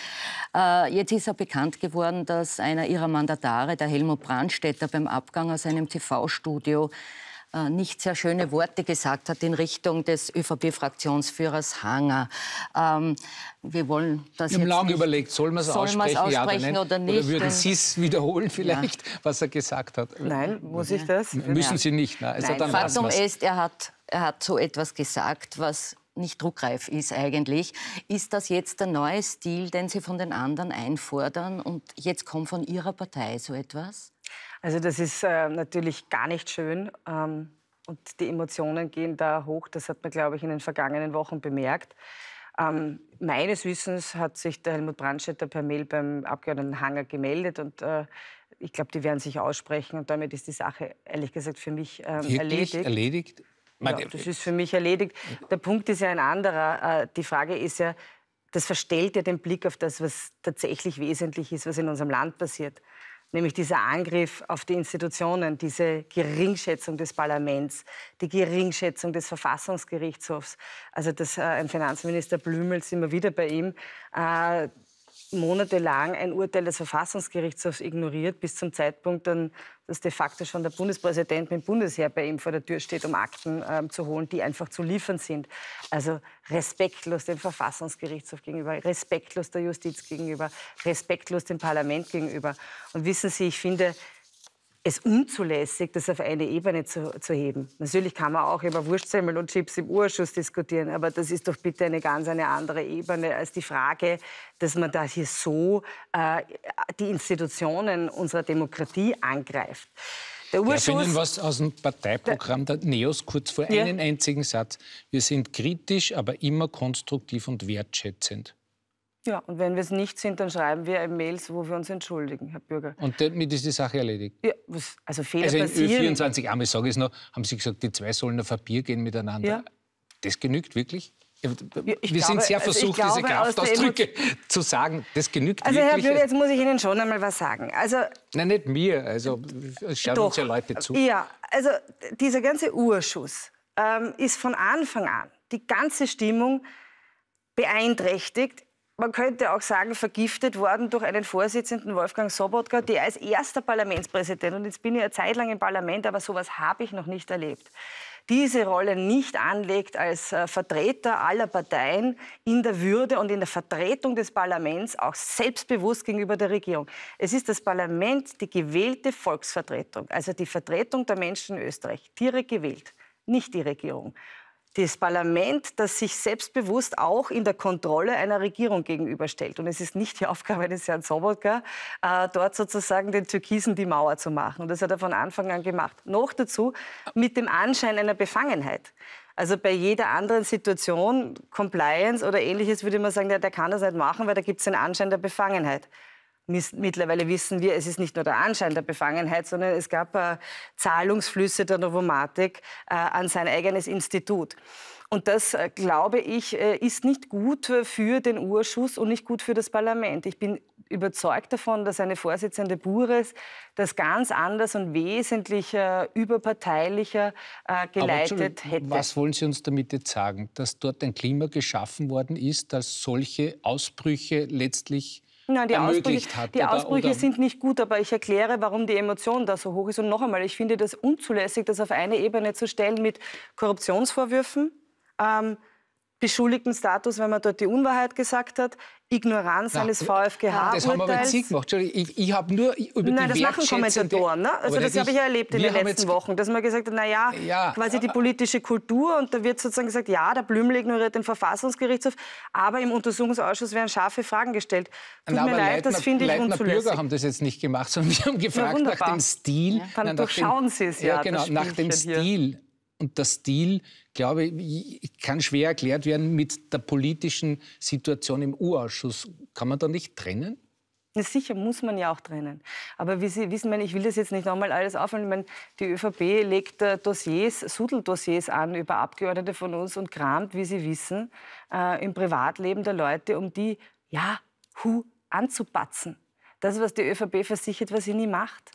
S3: Äh, jetzt ist ja bekannt geworden, dass einer ihrer Mandatare, der Helmut Brandstätter, beim Abgang aus einem TV-Studio äh, nicht sehr schöne Worte gesagt hat in Richtung des ÖVP-Fraktionsführers Hanger. Ähm, wir wollen das wir haben lange überlegt, soll man es aussprechen, aussprechen ja oder, nicht? oder nicht? Oder würden Sie
S1: es wiederholen vielleicht, ja. was er gesagt hat? Nein, muss ich das? Müssen Sie nicht. Nein. Also Nein. Faktum ist,
S3: er hat, er hat so etwas gesagt, was nicht druckreif ist eigentlich. Ist das jetzt der neue Stil, den Sie
S2: von den anderen einfordern und jetzt kommt von Ihrer Partei so etwas? Also das ist äh, natürlich gar nicht schön. Ähm, und die Emotionen gehen da hoch. Das hat man, glaube ich, in den vergangenen Wochen bemerkt. Ähm, meines Wissens hat sich der Helmut Brandstetter per Mail beim Abgeordneten Hanger gemeldet und äh, ich glaube, die werden sich aussprechen und damit ist die Sache ehrlich gesagt für mich ähm, erledigt. erledigt?
S1: Ja, das ist
S2: für mich erledigt. Der Punkt ist ja ein anderer. Äh, die Frage ist ja, das verstellt ja den Blick auf das, was tatsächlich wesentlich ist, was in unserem Land passiert nämlich dieser Angriff auf die Institutionen, diese Geringschätzung des Parlaments, die Geringschätzung des Verfassungsgerichtshofs. Also dass äh, ein Finanzminister Blümels immer wieder bei ihm äh, monatelang ein Urteil des Verfassungsgerichtshofs ignoriert, bis zum Zeitpunkt, dann, dass de facto schon der Bundespräsident mit dem Bundesheer bei ihm vor der Tür steht, um Akten ähm, zu holen, die einfach zu liefern sind. Also respektlos dem Verfassungsgerichtshof gegenüber, respektlos der Justiz gegenüber, respektlos dem Parlament gegenüber. Und wissen Sie, ich finde, es unzulässig, das auf eine Ebene zu, zu heben. Natürlich kann man auch über Wurstsemmeln und Chips im Urschuss diskutieren, aber das ist doch bitte eine ganz eine andere Ebene als die Frage, dass man da hier so äh, die Institutionen unserer Demokratie angreift.
S1: Der Urschuss, ich Ihnen was aus dem Parteiprogramm der, der Neos kurz vor ja. einen einzigen Satz? Wir sind kritisch, aber immer konstruktiv und wertschätzend.
S2: Ja, und wenn wir es nicht sind, dann schreiben wir Mails, wo wir uns entschuldigen, Herr Bürger.
S1: Und damit ist die Sache erledigt?
S2: Ja, also Fehler also in passieren.
S1: Ö24, einmal sage ich es noch, haben Sie gesagt, die zwei sollen auf ein Bier gehen miteinander. Ja. Das genügt wirklich? Ja, wir glaube, sind sehr also versucht, also glaube, diese Kraftausdrücke zu sagen. Das genügt wirklich. Also Herr Bürger, jetzt
S2: muss ich Ihnen schon einmal was sagen. Also,
S1: Nein, nicht mir. Also es schauen doch, uns ja Leute zu. Ja,
S2: also dieser ganze Urschuss ähm, ist von Anfang an die ganze Stimmung beeinträchtigt, man könnte auch sagen, vergiftet worden durch einen Vorsitzenden Wolfgang Sobotka, der als erster Parlamentspräsident, und jetzt bin ich ja zeitlang im Parlament, aber sowas habe ich noch nicht erlebt, diese Rolle nicht anlegt als äh, Vertreter aller Parteien in der Würde und in der Vertretung des Parlaments, auch selbstbewusst gegenüber der Regierung. Es ist das Parlament die gewählte Volksvertretung, also die Vertretung der Menschen in Österreich, direkt gewählt, nicht die Regierung das Parlament, das sich selbstbewusst auch in der Kontrolle einer Regierung gegenüberstellt. Und es ist nicht die Aufgabe des Herrn Sobotka, äh, dort sozusagen den Türkisen die Mauer zu machen. Und das hat er von Anfang an gemacht. Noch dazu mit dem Anschein einer Befangenheit. Also bei jeder anderen Situation, Compliance oder ähnliches, würde man sagen, ja, der kann das nicht machen, weil da gibt es den Anschein der Befangenheit. Mittlerweile wissen wir, es ist nicht nur der Anschein der Befangenheit, sondern es gab äh, Zahlungsflüsse der Novomatik äh, an sein eigenes Institut. Und das, äh, glaube ich, äh, ist nicht gut für den Urschuss und nicht gut für das Parlament. Ich bin überzeugt davon, dass eine Vorsitzende Bures das ganz anders und wesentlich überparteilicher äh, geleitet hätte. Was
S1: wollen Sie uns damit jetzt sagen? Dass dort ein Klima geschaffen worden ist, dass solche Ausbrüche letztlich
S2: Nein, die Ausbrüche, hat. Die Ausbrüche oder? sind nicht gut, aber ich erkläre, warum die Emotion da so hoch ist. Und noch einmal, ich finde das unzulässig, das auf eine Ebene zu stellen mit Korruptionsvorwürfen. Ähm, beschuldigten Status, wenn man dort die Unwahrheit gesagt hat, Ignoranz Nein, eines VfGH. Das haben wir aber Sie
S1: gemacht. Ich, ich habe nur über Nein, die das machen Kommentatoren. Ne? Also das, habe ich ja erlebt in den letzten
S2: Wochen, dass man gesagt hat, naja, ja, quasi die politische Kultur und da wird sozusagen gesagt, ja, der Blümel ignoriert den Verfassungsgerichtshof, aber im Untersuchungsausschuss werden scharfe Fragen gestellt.
S1: Tut na, mir leid, Leitner, das finde ich Leitner unzulässig. Bürger haben das jetzt nicht gemacht, sondern wir haben gefragt na, nach dem Stil. Ja, dann nein, durchschauen Sie es ja. ja genau, nach dem Stil und der Stil, glaube ich, kann schwer erklärt werden mit der politischen Situation im U-Ausschuss. Kann man da nicht trennen? Sicher muss man
S2: ja auch trennen. Aber wie Sie wissen, ich will das jetzt nicht nochmal alles aufhören. die ÖVP legt Dossiers, Sudeldossiers an über Abgeordnete von uns und kramt, wie Sie wissen, äh, im Privatleben der Leute, um die, ja, hu, anzupatzen. Das, was die ÖVP versichert, was sie nie macht.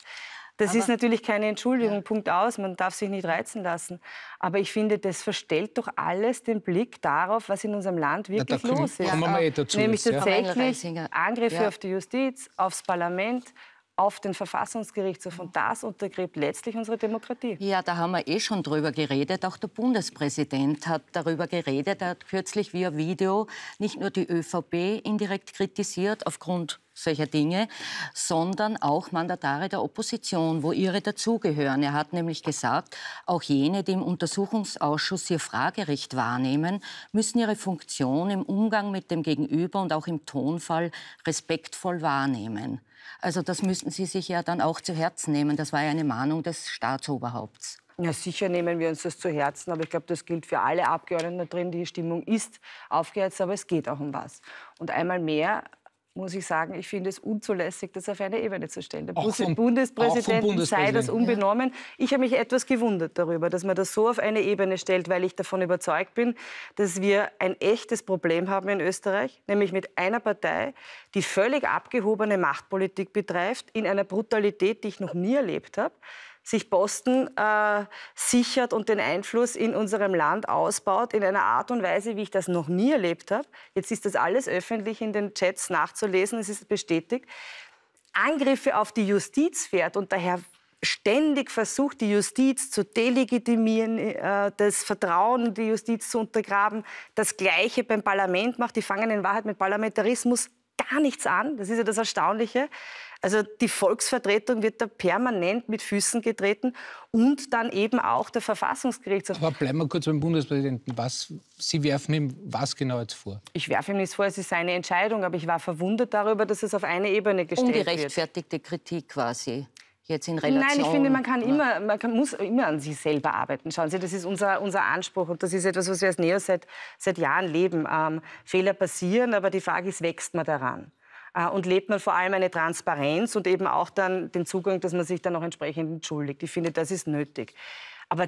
S2: Das aber ist natürlich keine Entschuldigung, ja. Punkt aus. Man darf sich nicht reizen lassen. Aber ich finde, das verstellt doch alles den Blick darauf, was in unserem Land wirklich Na, kommen, los ist. Kommen wir eh ja. Nämlich eh tatsächlich Angriffe auf die Justiz, aufs Parlament, auf den Verfassungsgerichtshof. Und das untergräbt letztlich unsere Demokratie.
S3: Ja, da haben wir eh schon drüber geredet. Auch der Bundespräsident hat darüber geredet. Er hat kürzlich via Video nicht nur die ÖVP indirekt kritisiert aufgrund solcher Dinge, sondern auch Mandatare der Opposition, wo ihre dazugehören. Er hat nämlich gesagt, auch jene, die im Untersuchungsausschuss ihr Fragerecht wahrnehmen, müssen ihre Funktion im Umgang mit dem Gegenüber und auch im Tonfall respektvoll wahrnehmen. Also das müssten Sie sich ja dann auch zu Herzen nehmen. Das war ja eine Mahnung des Staatsoberhaupts.
S2: Ja, sicher nehmen wir uns das zu Herzen, aber ich glaube, das gilt für alle Abgeordneten da drin. Die Stimmung ist aufgeheizt, aber es geht auch um was. Und einmal mehr muss ich sagen, ich finde es unzulässig, das auf eine Ebene zu stellen. Der vom, Bundespräsident sei das unbenommen. Ich habe mich etwas gewundert darüber, dass man das so auf eine Ebene stellt, weil ich davon überzeugt bin, dass wir ein echtes Problem haben in Österreich, nämlich mit einer Partei, die völlig abgehobene Machtpolitik betreibt, in einer Brutalität, die ich noch nie erlebt habe sich Boston äh, sichert und den Einfluss in unserem Land ausbaut, in einer Art und Weise, wie ich das noch nie erlebt habe. Jetzt ist das alles öffentlich in den Chats nachzulesen, es ist bestätigt. Angriffe auf die Justiz fährt und daher ständig versucht, die Justiz zu delegitimieren, äh, das Vertrauen in die Justiz zu untergraben, das Gleiche beim Parlament macht. Die fangen in Wahrheit mit Parlamentarismus gar nichts an. Das ist ja das Erstaunliche. Also die Volksvertretung wird da permanent mit Füßen getreten und dann eben auch der Verfassungsgerichtshof.
S1: Aber bleiben wir kurz beim Bundespräsidenten. Was, Sie werfen ihm was genau jetzt vor?
S2: Ich werfe ihm nichts vor, es ist seine Entscheidung, aber ich war verwundert darüber, dass es auf eine Ebene gestellt Ungerechtfertigte wird. Ungerechtfertigte Kritik quasi. Jetzt in Nein, ich finde, man kann immer, man kann, muss immer an sich selber arbeiten. Schauen Sie, das ist unser, unser Anspruch und das ist etwas, was wir als Neo seit, seit Jahren leben. Ähm, Fehler passieren, aber die Frage ist, wächst man daran? Äh, und lebt man vor allem eine Transparenz und eben auch dann den Zugang, dass man sich dann auch entsprechend entschuldigt. Ich finde, das ist nötig. Aber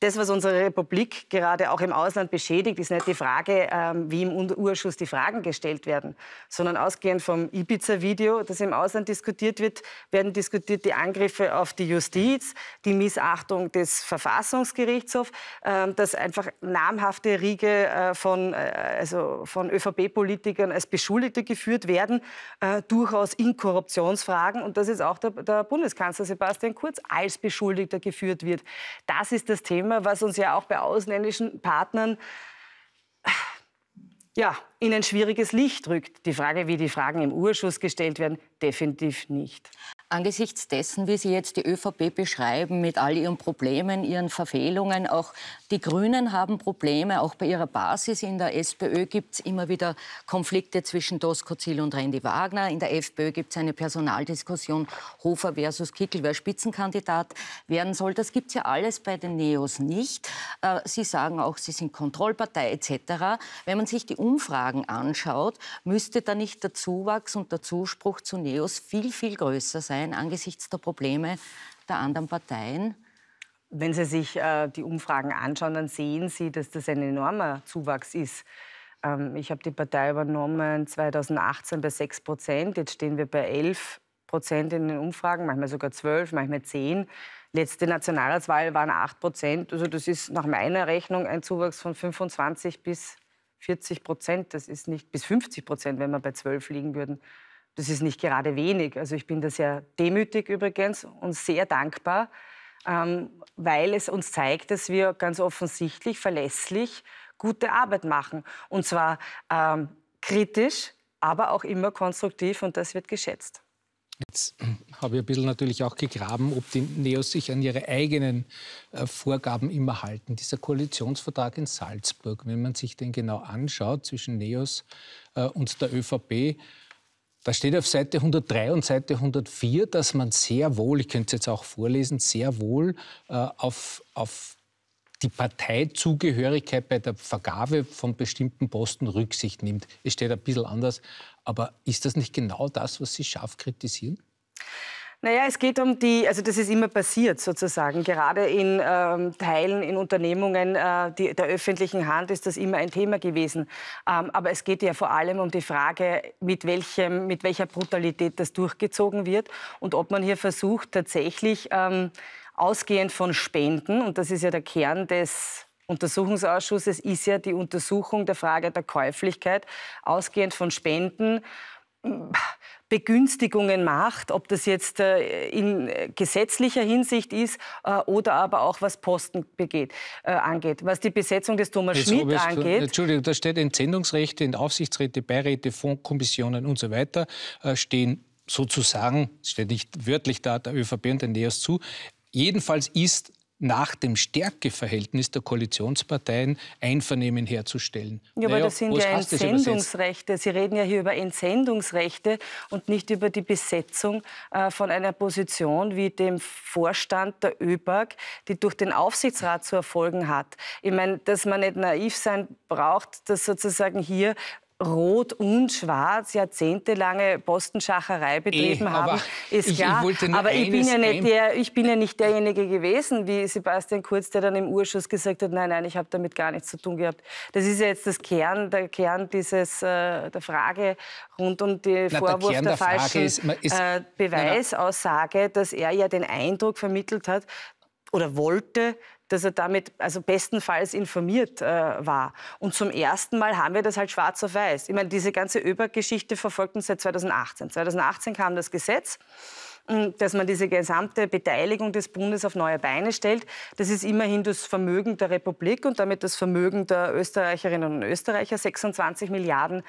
S2: das, was unsere Republik gerade auch im Ausland beschädigt, ist nicht die Frage, ähm, wie im Urschuss die Fragen gestellt werden, sondern ausgehend vom Ibiza-Video, das im Ausland diskutiert wird, werden diskutiert die Angriffe auf die Justiz, die Missachtung des Verfassungsgerichtshofs, ähm, dass einfach namhafte Riege äh, von, äh, also von ÖVP-Politikern als Beschuldigte geführt werden, äh, durchaus in Korruptionsfragen und dass jetzt auch der, der Bundeskanzler Sebastian Kurz als Beschuldigter geführt wird. Das ist das Thema Thema, was uns ja auch bei ausländischen Partnern ja, in ein schwieriges Licht rückt. Die Frage, wie die Fragen im Urschuss gestellt werden, definitiv nicht angesichts dessen, wie Sie jetzt die ÖVP
S3: beschreiben, mit all ihren Problemen, ihren Verfehlungen, auch die Grünen haben Probleme, auch bei ihrer Basis in der SPÖ gibt es immer wieder Konflikte zwischen Dosko Ziel und Randy Wagner, in der FPÖ gibt es eine Personaldiskussion, Hofer versus Kickel, wer Spitzenkandidat werden soll, das gibt es ja alles bei den Neos nicht. Äh, sie sagen auch, sie sind Kontrollpartei etc. Wenn man sich die Umfragen anschaut, müsste da nicht der Zuwachs und der Zuspruch zu Neos viel, viel größer sein sein angesichts der Probleme der anderen
S2: Parteien? Wenn Sie sich äh, die Umfragen anschauen, dann sehen Sie, dass das ein enormer Zuwachs ist. Ähm, ich habe die Partei übernommen 2018 bei 6 Prozent, jetzt stehen wir bei 11 Prozent in den Umfragen, manchmal sogar 12, manchmal 10. Letzte Nationalratswahl waren 8 Prozent. Also das ist nach meiner Rechnung ein Zuwachs von 25 bis 40 Prozent. Das ist nicht bis 50 Prozent, wenn wir bei 12 liegen würden. Das ist nicht gerade wenig. Also ich bin da sehr demütig übrigens und sehr dankbar, ähm, weil es uns zeigt, dass wir ganz offensichtlich verlässlich gute Arbeit machen. Und zwar ähm, kritisch, aber auch immer konstruktiv und das wird geschätzt.
S1: Jetzt hm, habe ich ein bisschen natürlich auch gegraben, ob die Neos sich an ihre eigenen äh, Vorgaben immer halten. Dieser Koalitionsvertrag in Salzburg, wenn man sich den genau anschaut zwischen Neos äh, und der ÖVP, da steht auf Seite 103 und Seite 104, dass man sehr wohl, ich könnte es jetzt auch vorlesen, sehr wohl äh, auf, auf die Parteizugehörigkeit bei der Vergabe von bestimmten Posten Rücksicht nimmt. Es steht ein bisschen anders. Aber ist das nicht genau das, was Sie scharf kritisieren?
S2: Naja, es geht um die, also das ist immer passiert sozusagen. Gerade in ähm, Teilen, in Unternehmungen äh, die, der öffentlichen Hand ist das immer ein Thema gewesen. Ähm, aber es geht ja vor allem um die Frage, mit, welchem, mit welcher Brutalität das durchgezogen wird und ob man hier versucht, tatsächlich ähm, ausgehend von Spenden, und das ist ja der Kern des Untersuchungsausschusses, ist ja die Untersuchung der Frage der Käuflichkeit, ausgehend von Spenden Begünstigungen macht, ob das jetzt äh, in gesetzlicher Hinsicht ist äh, oder aber auch was Posten begeht, äh, angeht. Was die Besetzung des Thomas das Schmidt Oberst, angeht.
S1: Entschuldigung, da steht Entsendungsrechte in Aufsichtsräte, Beiräte, Fondskommissionen und so weiter stehen sozusagen, steht nicht wörtlich da, der ÖVP und der NEOS zu. Jedenfalls ist nach dem Stärkeverhältnis der Koalitionsparteien Einvernehmen herzustellen. Ja, aber naja, das sind ja Entsendungsrechte.
S2: Sie reden ja hier über Entsendungsrechte und nicht über die Besetzung äh, von einer Position wie dem Vorstand der ÖBAG, die durch den Aufsichtsrat zu erfolgen hat. Ich meine, dass man nicht naiv sein braucht, dass sozusagen hier Rot und Schwarz jahrzehntelange Postenschacherei betrieben e, haben, ist klar. Ich, ich aber ich bin, ja nicht der, ich bin ja nicht derjenige gewesen, wie Sebastian Kurz, der dann im Urschuss gesagt hat, nein, nein, ich habe damit gar nichts zu tun gehabt. Das ist ja jetzt das Kern, der Kern dieses, äh, der Frage rund um den Vorwurf der, der, der falschen ist, ist, äh, Beweisaussage, dass er ja den Eindruck vermittelt hat, oder wollte, dass er damit also bestenfalls informiert äh, war. Und zum ersten Mal haben wir das halt schwarz auf weiß. Ich meine, diese ganze ÖBAG-Geschichte verfolgt uns seit 2018. 2018 kam das Gesetz mm, dass man diese gesamte Beteiligung des Bundes auf neue Beine stellt. Das ist immerhin das Vermögen der Republik und damit das Vermögen der Österreicherinnen und Österreicher, 26 Milliarden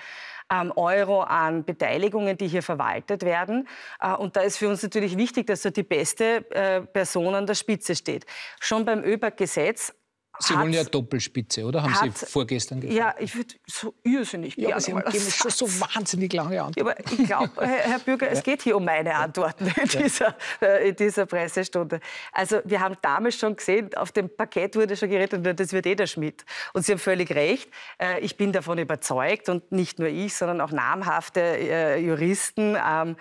S2: ähm, Euro an Beteiligungen, die hier verwaltet werden. Äh, und da ist für uns natürlich wichtig, dass da die beste äh, Person an der Spitze steht. Schon beim ÖBAG-Gesetz
S1: Sie wollen ja Doppelspitze, oder? Haben Sie vorgestern gesagt?
S2: Ja, ich würde so irrsinnig ja, gerne Sie haben geben schon so wahnsinnig lange Antworten. Ja, aber ich glaube, Herr, Bürger, ja. es geht hier um meine Antworten in dieser, äh, in dieser Pressestunde. Also wir haben damals schon gesehen, auf dem Parkett wurde schon geredet, das wird eh der Schmidt. Und Sie haben völlig recht. Äh, ich bin davon überzeugt und nicht nur ich, sondern auch namhafte äh, Juristen, ähm,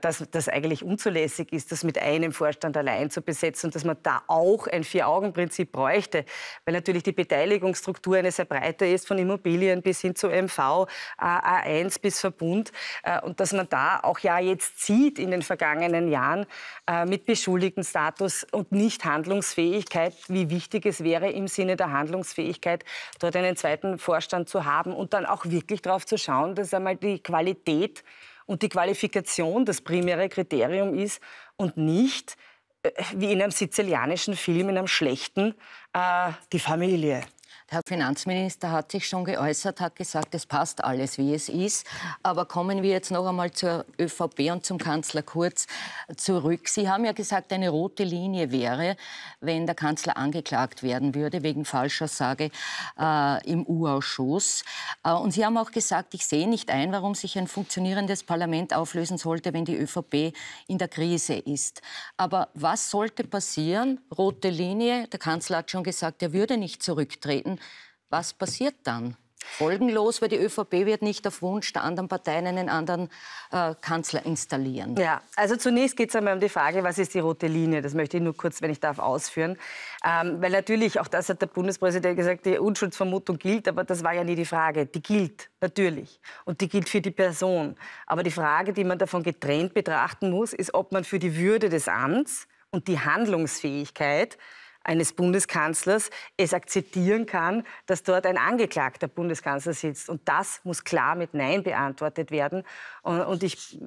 S2: dass das eigentlich unzulässig ist, das mit einem Vorstand allein zu besetzen und dass man da auch ein Vier-Augen-Prinzip bräuchte weil natürlich die Beteiligungsstruktur eine sehr breite ist, von Immobilien bis hin zu MV, A1 bis Verbund. Äh, und dass man da auch ja jetzt sieht in den vergangenen Jahren äh, mit beschuldigten Status und nicht Handlungsfähigkeit, wie wichtig es wäre, im Sinne der Handlungsfähigkeit dort einen zweiten Vorstand zu haben und dann auch wirklich darauf zu schauen, dass einmal die Qualität und die Qualifikation das primäre Kriterium ist und nicht äh, wie in einem sizilianischen Film, in einem schlechten, äh, die Familie. Herr Finanzminister
S3: hat sich schon geäußert, hat gesagt, es passt alles, wie es ist. Aber kommen wir jetzt noch einmal zur ÖVP und zum Kanzler Kurz zurück. Sie haben ja gesagt, eine rote Linie wäre, wenn der Kanzler angeklagt werden würde wegen Falschaussage äh, im U-Ausschuss. Äh, und Sie haben auch gesagt, ich sehe nicht ein, warum sich ein funktionierendes Parlament auflösen sollte, wenn die ÖVP in der Krise ist. Aber was sollte passieren? Rote Linie, der Kanzler hat schon gesagt, er würde nicht zurücktreten. Was passiert dann? folgenlos, weil die ÖVP wird nicht auf Wunsch der anderen Parteien einen anderen
S2: äh, Kanzler installieren. Ja, also zunächst geht es einmal um die Frage, was ist die rote Linie? Das möchte ich nur kurz, wenn ich darf, ausführen. Ähm, weil natürlich, auch das hat der Bundespräsident gesagt, die Unschuldsvermutung gilt, aber das war ja nie die Frage. Die gilt natürlich und die gilt für die Person. Aber die Frage, die man davon getrennt betrachten muss, ist, ob man für die Würde des Amts und die Handlungsfähigkeit eines Bundeskanzlers es akzeptieren kann, dass dort ein angeklagter Bundeskanzler sitzt. Und das muss klar mit Nein beantwortet werden. Und, ich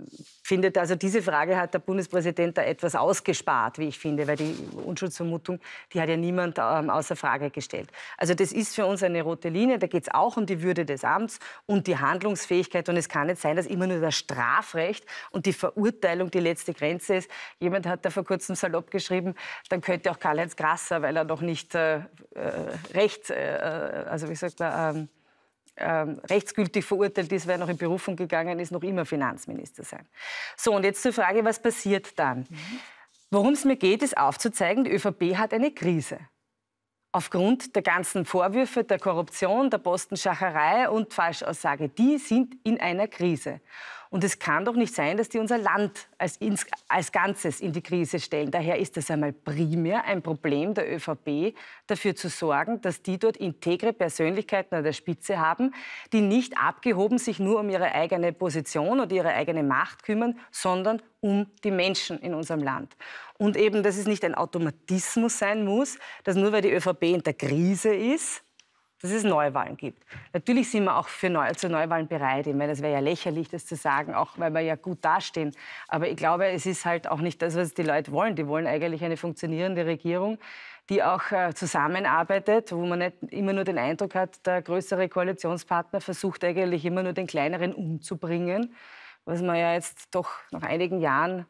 S2: finde, also diese Frage hat der Bundespräsident da etwas ausgespart, wie ich finde, weil die Unschuldsvermutung, die hat ja niemand ähm, außer Frage gestellt. Also das ist für uns eine rote Linie. Da geht es auch um die Würde des Amts und die Handlungsfähigkeit. Und es kann nicht sein, dass immer nur das Strafrecht und die Verurteilung die letzte Grenze ist. Jemand hat da vor kurzem salopp geschrieben, dann könnte auch Karl-Heinz Grass Messer, weil er noch nicht äh, äh rechts, äh, äh, also wie sagt man, ähm, ähm, rechtsgültig verurteilt ist, weil er noch in Berufung gegangen ist, noch immer Finanzminister sein. So, und jetzt zur Frage, was passiert dann? Mhm. Worum es mir geht, ist aufzuzeigen, die ÖVP hat eine Krise. Aufgrund der ganzen Vorwürfe der Korruption, der Postenschacherei und Falschaussage, die sind in einer Krise. Und es kann doch nicht sein, dass die unser Land als, ins, als Ganzes in die Krise stellen. Daher ist das einmal primär ein Problem der ÖVP, dafür zu sorgen, dass die dort integre Persönlichkeiten an der Spitze haben, die nicht abgehoben sich nur um ihre eigene Position oder ihre eigene Macht kümmern, sondern um die Menschen in unserem Land. Und eben, dass es nicht ein Automatismus sein muss, dass nur weil die ÖVP in der Krise ist, dass es Neuwahlen gibt. Natürlich sind wir auch für Neu zu Neuwahlen bereit. Ich meine, es wäre ja lächerlich, das zu sagen, auch weil wir ja gut dastehen. Aber ich glaube, es ist halt auch nicht das, was die Leute wollen. Die wollen eigentlich eine funktionierende Regierung, die auch äh, zusammenarbeitet, wo man nicht immer nur den Eindruck hat, der größere Koalitionspartner versucht eigentlich immer nur den kleineren umzubringen, was man ja jetzt doch nach einigen Jahren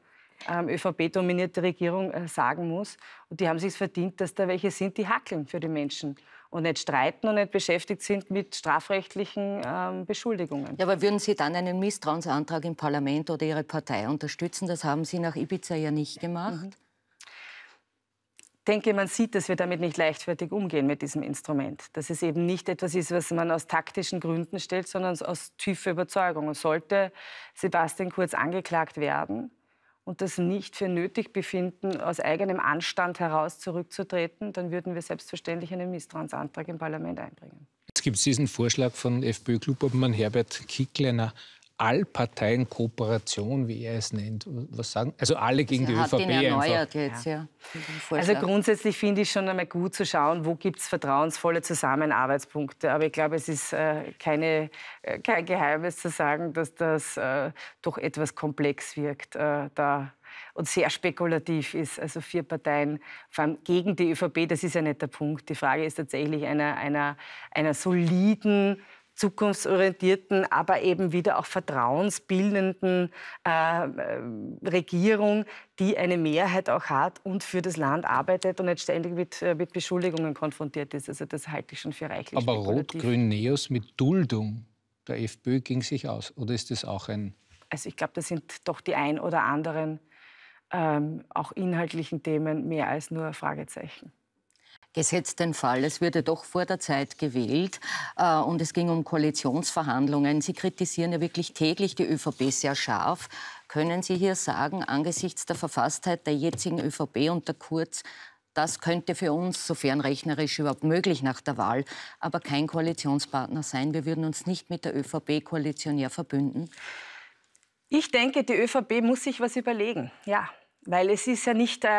S2: ähm, ÖVP-dominierte Regierung äh, sagen muss. Und die haben sich verdient, dass da welche sind, die hackeln für die Menschen und nicht streiten und nicht beschäftigt sind mit strafrechtlichen ähm, Beschuldigungen. Ja, aber würden Sie dann einen Misstrauensantrag im Parlament
S3: oder Ihre Partei unterstützen? Das haben Sie nach Ibiza ja nicht gemacht. Mhm.
S2: Ich denke, man sieht, dass wir damit nicht leichtfertig umgehen mit diesem Instrument. Dass es eben nicht etwas ist, was man aus taktischen Gründen stellt, sondern aus tiefer Überzeugung. Und sollte Sebastian Kurz angeklagt werden, und das nicht für nötig befinden, aus eigenem Anstand heraus zurückzutreten, dann würden wir selbstverständlich einen Misstrauensantrag im Parlament einbringen.
S1: Jetzt gibt es diesen Vorschlag von FPÖ-Klubobmann Herbert Kickl, einer Allparteienkooperation, wie er es nennt, was sagen? Also alle gegen Sie die hat ÖVP ihn erneuert Jetzt, ja.
S2: ja. Also grundsätzlich finde ich schon einmal gut zu schauen, wo gibt es vertrauensvolle Zusammenarbeitspunkte. Aber ich glaube, es ist äh, keine, äh, kein Geheimnis zu sagen, dass das äh, doch etwas komplex wirkt. Äh, da und sehr spekulativ ist. Also vier Parteien, vor allem gegen die ÖVP, das ist ja nicht der Punkt. Die Frage ist tatsächlich einer, einer, einer soliden zukunftsorientierten, aber eben wieder auch vertrauensbildenden äh, äh, Regierung, die eine Mehrheit auch hat und für das Land arbeitet und nicht ständig mit, äh, mit Beschuldigungen konfrontiert ist. Also das halte ich schon für reichlich Aber
S1: Rot-Grün-Neos mit Duldung der FPÖ ging sich aus. Oder ist das auch ein... Also ich
S2: glaube, das sind doch die ein oder anderen ähm, auch inhaltlichen Themen mehr als nur Fragezeichen.
S3: Gesetzt den Fall, es würde doch vor der Zeit gewählt äh, und es ging um Koalitionsverhandlungen. Sie kritisieren ja wirklich täglich die ÖVP sehr scharf. Können Sie hier sagen, angesichts der Verfasstheit der jetzigen ÖVP unter Kurz, das könnte für uns, sofern rechnerisch überhaupt möglich nach der Wahl, aber kein Koalitionspartner sein. Wir würden uns nicht mit der ÖVP koalitionär verbünden.
S2: Ich denke, die ÖVP muss sich was überlegen. Ja, weil es ist ja nicht äh,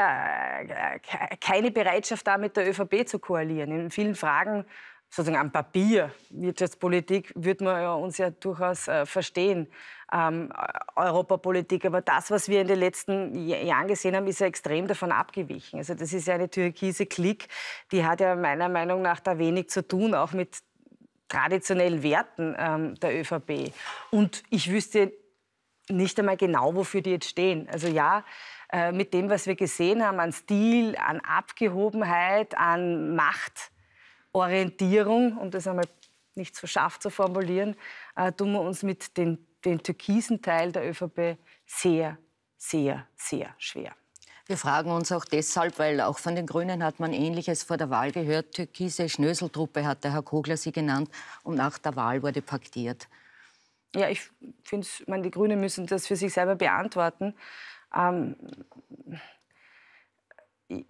S2: keine Bereitschaft da, mit der ÖVP zu koalieren. In vielen Fragen, sozusagen am Papier, Wirtschaftspolitik, würde man ja uns ja durchaus äh, verstehen, ähm, Europapolitik. Aber das, was wir in den letzten Jahren gesehen haben, ist ja extrem davon abgewichen. Also das ist ja eine türkise Klick, die hat ja meiner Meinung nach da wenig zu tun, auch mit traditionellen Werten ähm, der ÖVP. Und ich wüsste nicht einmal genau, wofür die jetzt stehen. Also ja, äh, mit dem, was wir gesehen haben, an Stil, an Abgehobenheit, an Machtorientierung, um das einmal nicht so scharf zu formulieren, äh, tun wir uns mit den, den türkisen Teil der ÖVP sehr, sehr, sehr schwer.
S3: Wir fragen uns auch deshalb, weil auch von den Grünen hat man Ähnliches vor der Wahl gehört. Türkise Schnöseltruppe hat der Herr Kogler sie genannt
S2: und nach der Wahl wurde paktiert. Ja, ich finde, die Grünen müssen das für sich selber beantworten. Ähm, ich,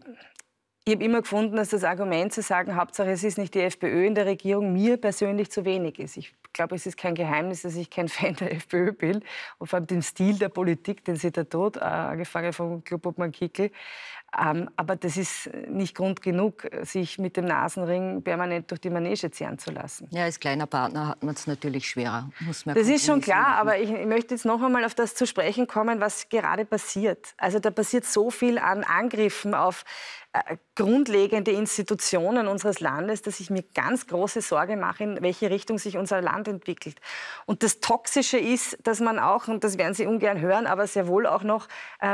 S2: ich habe immer gefunden, dass das Argument zu sagen, Hauptsache es ist nicht die FPÖ in der Regierung, mir persönlich zu wenig ist. Ich glaube, es ist kein Geheimnis, dass ich kein Fan der FPÖ bin und vor allem dem Stil der Politik, den sie da tut, äh, angefangen vom Club Obmann Kickel. Ähm, aber das ist äh, nicht Grund genug, äh, sich mit dem Nasenring permanent durch die Manege zehren zu lassen. Ja, als kleiner Partner hat man es natürlich schwerer. Muss man das ist schon klar, machen. aber ich möchte jetzt noch einmal auf das zu sprechen kommen, was gerade passiert. Also da passiert so viel an Angriffen auf äh, grundlegende Institutionen unseres Landes, dass ich mir ganz große Sorge mache, in welche Richtung sich unser Land entwickelt. Und das Toxische ist, dass man auch, und das werden Sie ungern hören, aber sehr wohl auch noch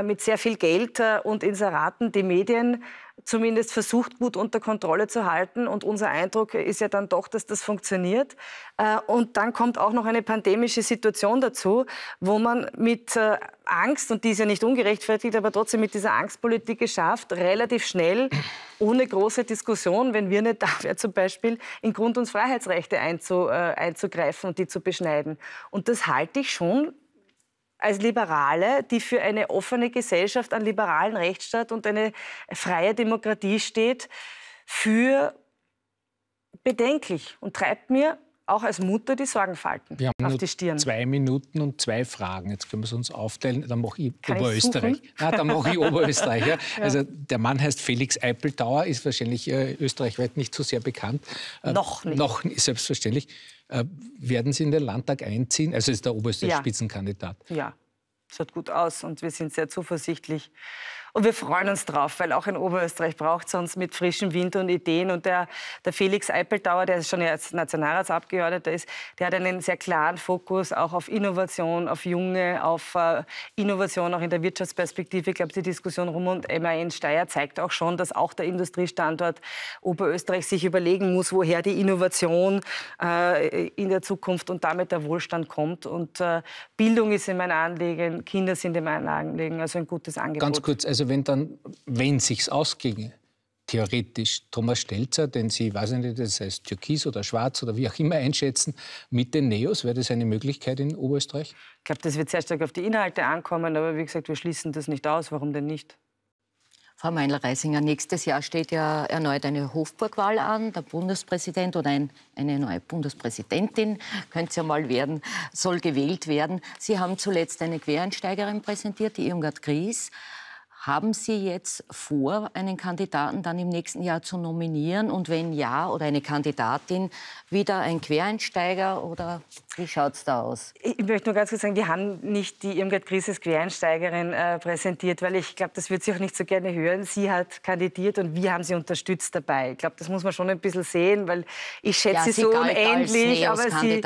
S2: mit sehr viel Geld und Inseraten hatten die Medien zumindest versucht, gut unter Kontrolle zu halten. Und unser Eindruck ist ja dann doch, dass das funktioniert. Äh, und dann kommt auch noch eine pandemische Situation dazu, wo man mit äh, Angst, und die ist ja nicht ungerechtfertigt, aber trotzdem mit dieser Angstpolitik geschafft, relativ schnell, ohne große Diskussion, wenn wir nicht da wären zum Beispiel, in Grund- und Freiheitsrechte äh, einzugreifen und die zu beschneiden. Und das halte ich schon als Liberale, die für eine offene Gesellschaft, einen liberalen Rechtsstaat und eine freie Demokratie steht, für bedenklich und treibt mir auch als Mutter die Sorgenfalten
S1: Wir haben auf die Stirn. Zwei Minuten und zwei Fragen. Jetzt können wir es uns aufteilen. Dann mache ich Kann Oberösterreich. Ich Nein, dann mache ich Oberösterreich. Ja. Ja. Also der Mann heißt Felix Eipeltauer, ist wahrscheinlich äh, österreichweit nicht so sehr bekannt. Äh, noch nicht. Noch selbstverständlich. Äh, werden Sie in den Landtag einziehen? Also ist der oberste ja. Spitzenkandidat.
S2: Ja, schaut gut aus und wir sind sehr zuversichtlich und wir freuen uns drauf, weil auch in Oberösterreich braucht es uns mit frischem Wind und Ideen. Und der, der Felix Eipeltauer, der schon jetzt Nationalratsabgeordneter ist, der hat einen sehr klaren Fokus auch auf Innovation, auf Junge, auf äh, Innovation auch in der Wirtschaftsperspektive. Ich glaube, die Diskussion rum und MAN Steyr zeigt auch schon, dass auch der Industriestandort Oberösterreich sich überlegen muss, woher die Innovation äh, in der Zukunft und damit der Wohlstand kommt. Und äh, Bildung ist in mein Anliegen, Kinder sind in mein Anliegen, also ein gutes Angebot. Ganz kurz, also
S1: also wenn dann, wenn sich's ausginge, theoretisch Thomas Stelzer, den Sie, weiß nicht, das heißt türkis oder schwarz oder wie auch immer einschätzen, mit den Neos? Wäre das eine Möglichkeit in Oberösterreich? Ich glaube, das wird sehr stark auf die
S2: Inhalte ankommen, aber wie gesagt, wir schließen das nicht aus. Warum denn nicht? Frau Meinl-Reisinger,
S3: nächstes Jahr steht ja erneut eine Hofburgwahl an. Der Bundespräsident oder ein, eine neue Bundespräsidentin, könnte es ja mal werden, soll gewählt werden. Sie haben zuletzt eine Quereinsteigerin präsentiert, die Irmgard Gries. Haben Sie jetzt vor, einen Kandidaten dann im nächsten Jahr zu nominieren? Und wenn ja, oder eine Kandidatin, wieder ein Quereinsteiger? Oder
S2: wie schaut es da aus? Ich möchte nur ganz kurz sagen, wir haben nicht die Irmgard Gries als Quereinsteigerin äh, präsentiert, weil ich glaube, das wird sie auch nicht so gerne hören. Sie hat kandidiert und wir haben sie unterstützt dabei. Ich glaube, das muss man schon ein bisschen sehen, weil ich schätze ja, sie, so unendlich. aber sie,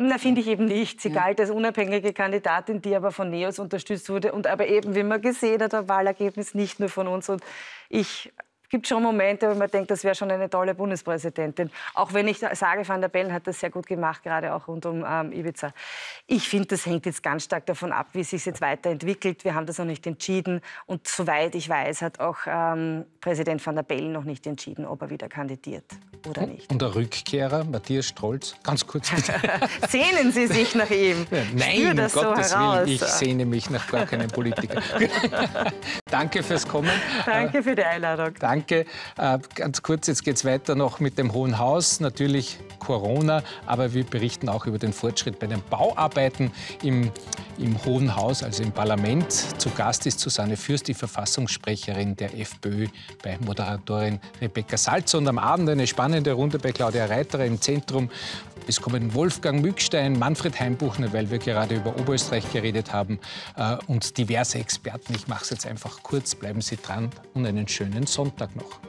S2: na, finde ich eben nicht. Sie ja. galt als unabhängige Kandidatin, die aber von NEOS unterstützt wurde und aber eben, wie man gesehen hat, ein Wahlergebnis nicht nur von uns. Und ich gibt schon Momente, wo man denkt, das wäre schon eine tolle Bundespräsidentin. Auch wenn ich sage, Van der Bellen hat das sehr gut gemacht, gerade auch rund um ähm, Ibiza. Ich finde, das hängt jetzt ganz stark davon ab, wie sich jetzt weiterentwickelt. Wir haben das noch nicht entschieden. Und soweit ich weiß, hat auch ähm, Präsident Van der Bellen noch nicht entschieden, ob er wieder kandidiert oder
S1: hm. nicht. Und der Rückkehrer, Matthias Strolz, ganz kurz.
S2: Sehnen Sie sich nach ihm? nein, um das Gottes so Willen, ich sehne
S1: mich nach gar keinem Politiker. Danke fürs Kommen. Danke für die Einladung. Danke Gedanke. Äh, ganz kurz, jetzt geht es weiter noch mit dem Hohen Haus. Natürlich Corona, aber wir berichten auch über den Fortschritt bei den Bauarbeiten im, im Hohen Haus, also im Parlament. Zu Gast ist Susanne Fürst, die Verfassungssprecherin der FPÖ, bei Moderatorin Rebecca Salz. Und am Abend eine spannende Runde bei Claudia Reiterer im Zentrum. Es kommen Wolfgang Mückstein, Manfred Heimbuchner, weil wir gerade über Oberösterreich geredet haben, äh, und diverse Experten. Ich mache es jetzt einfach kurz. Bleiben Sie dran und einen schönen Sonntag. Tag noch.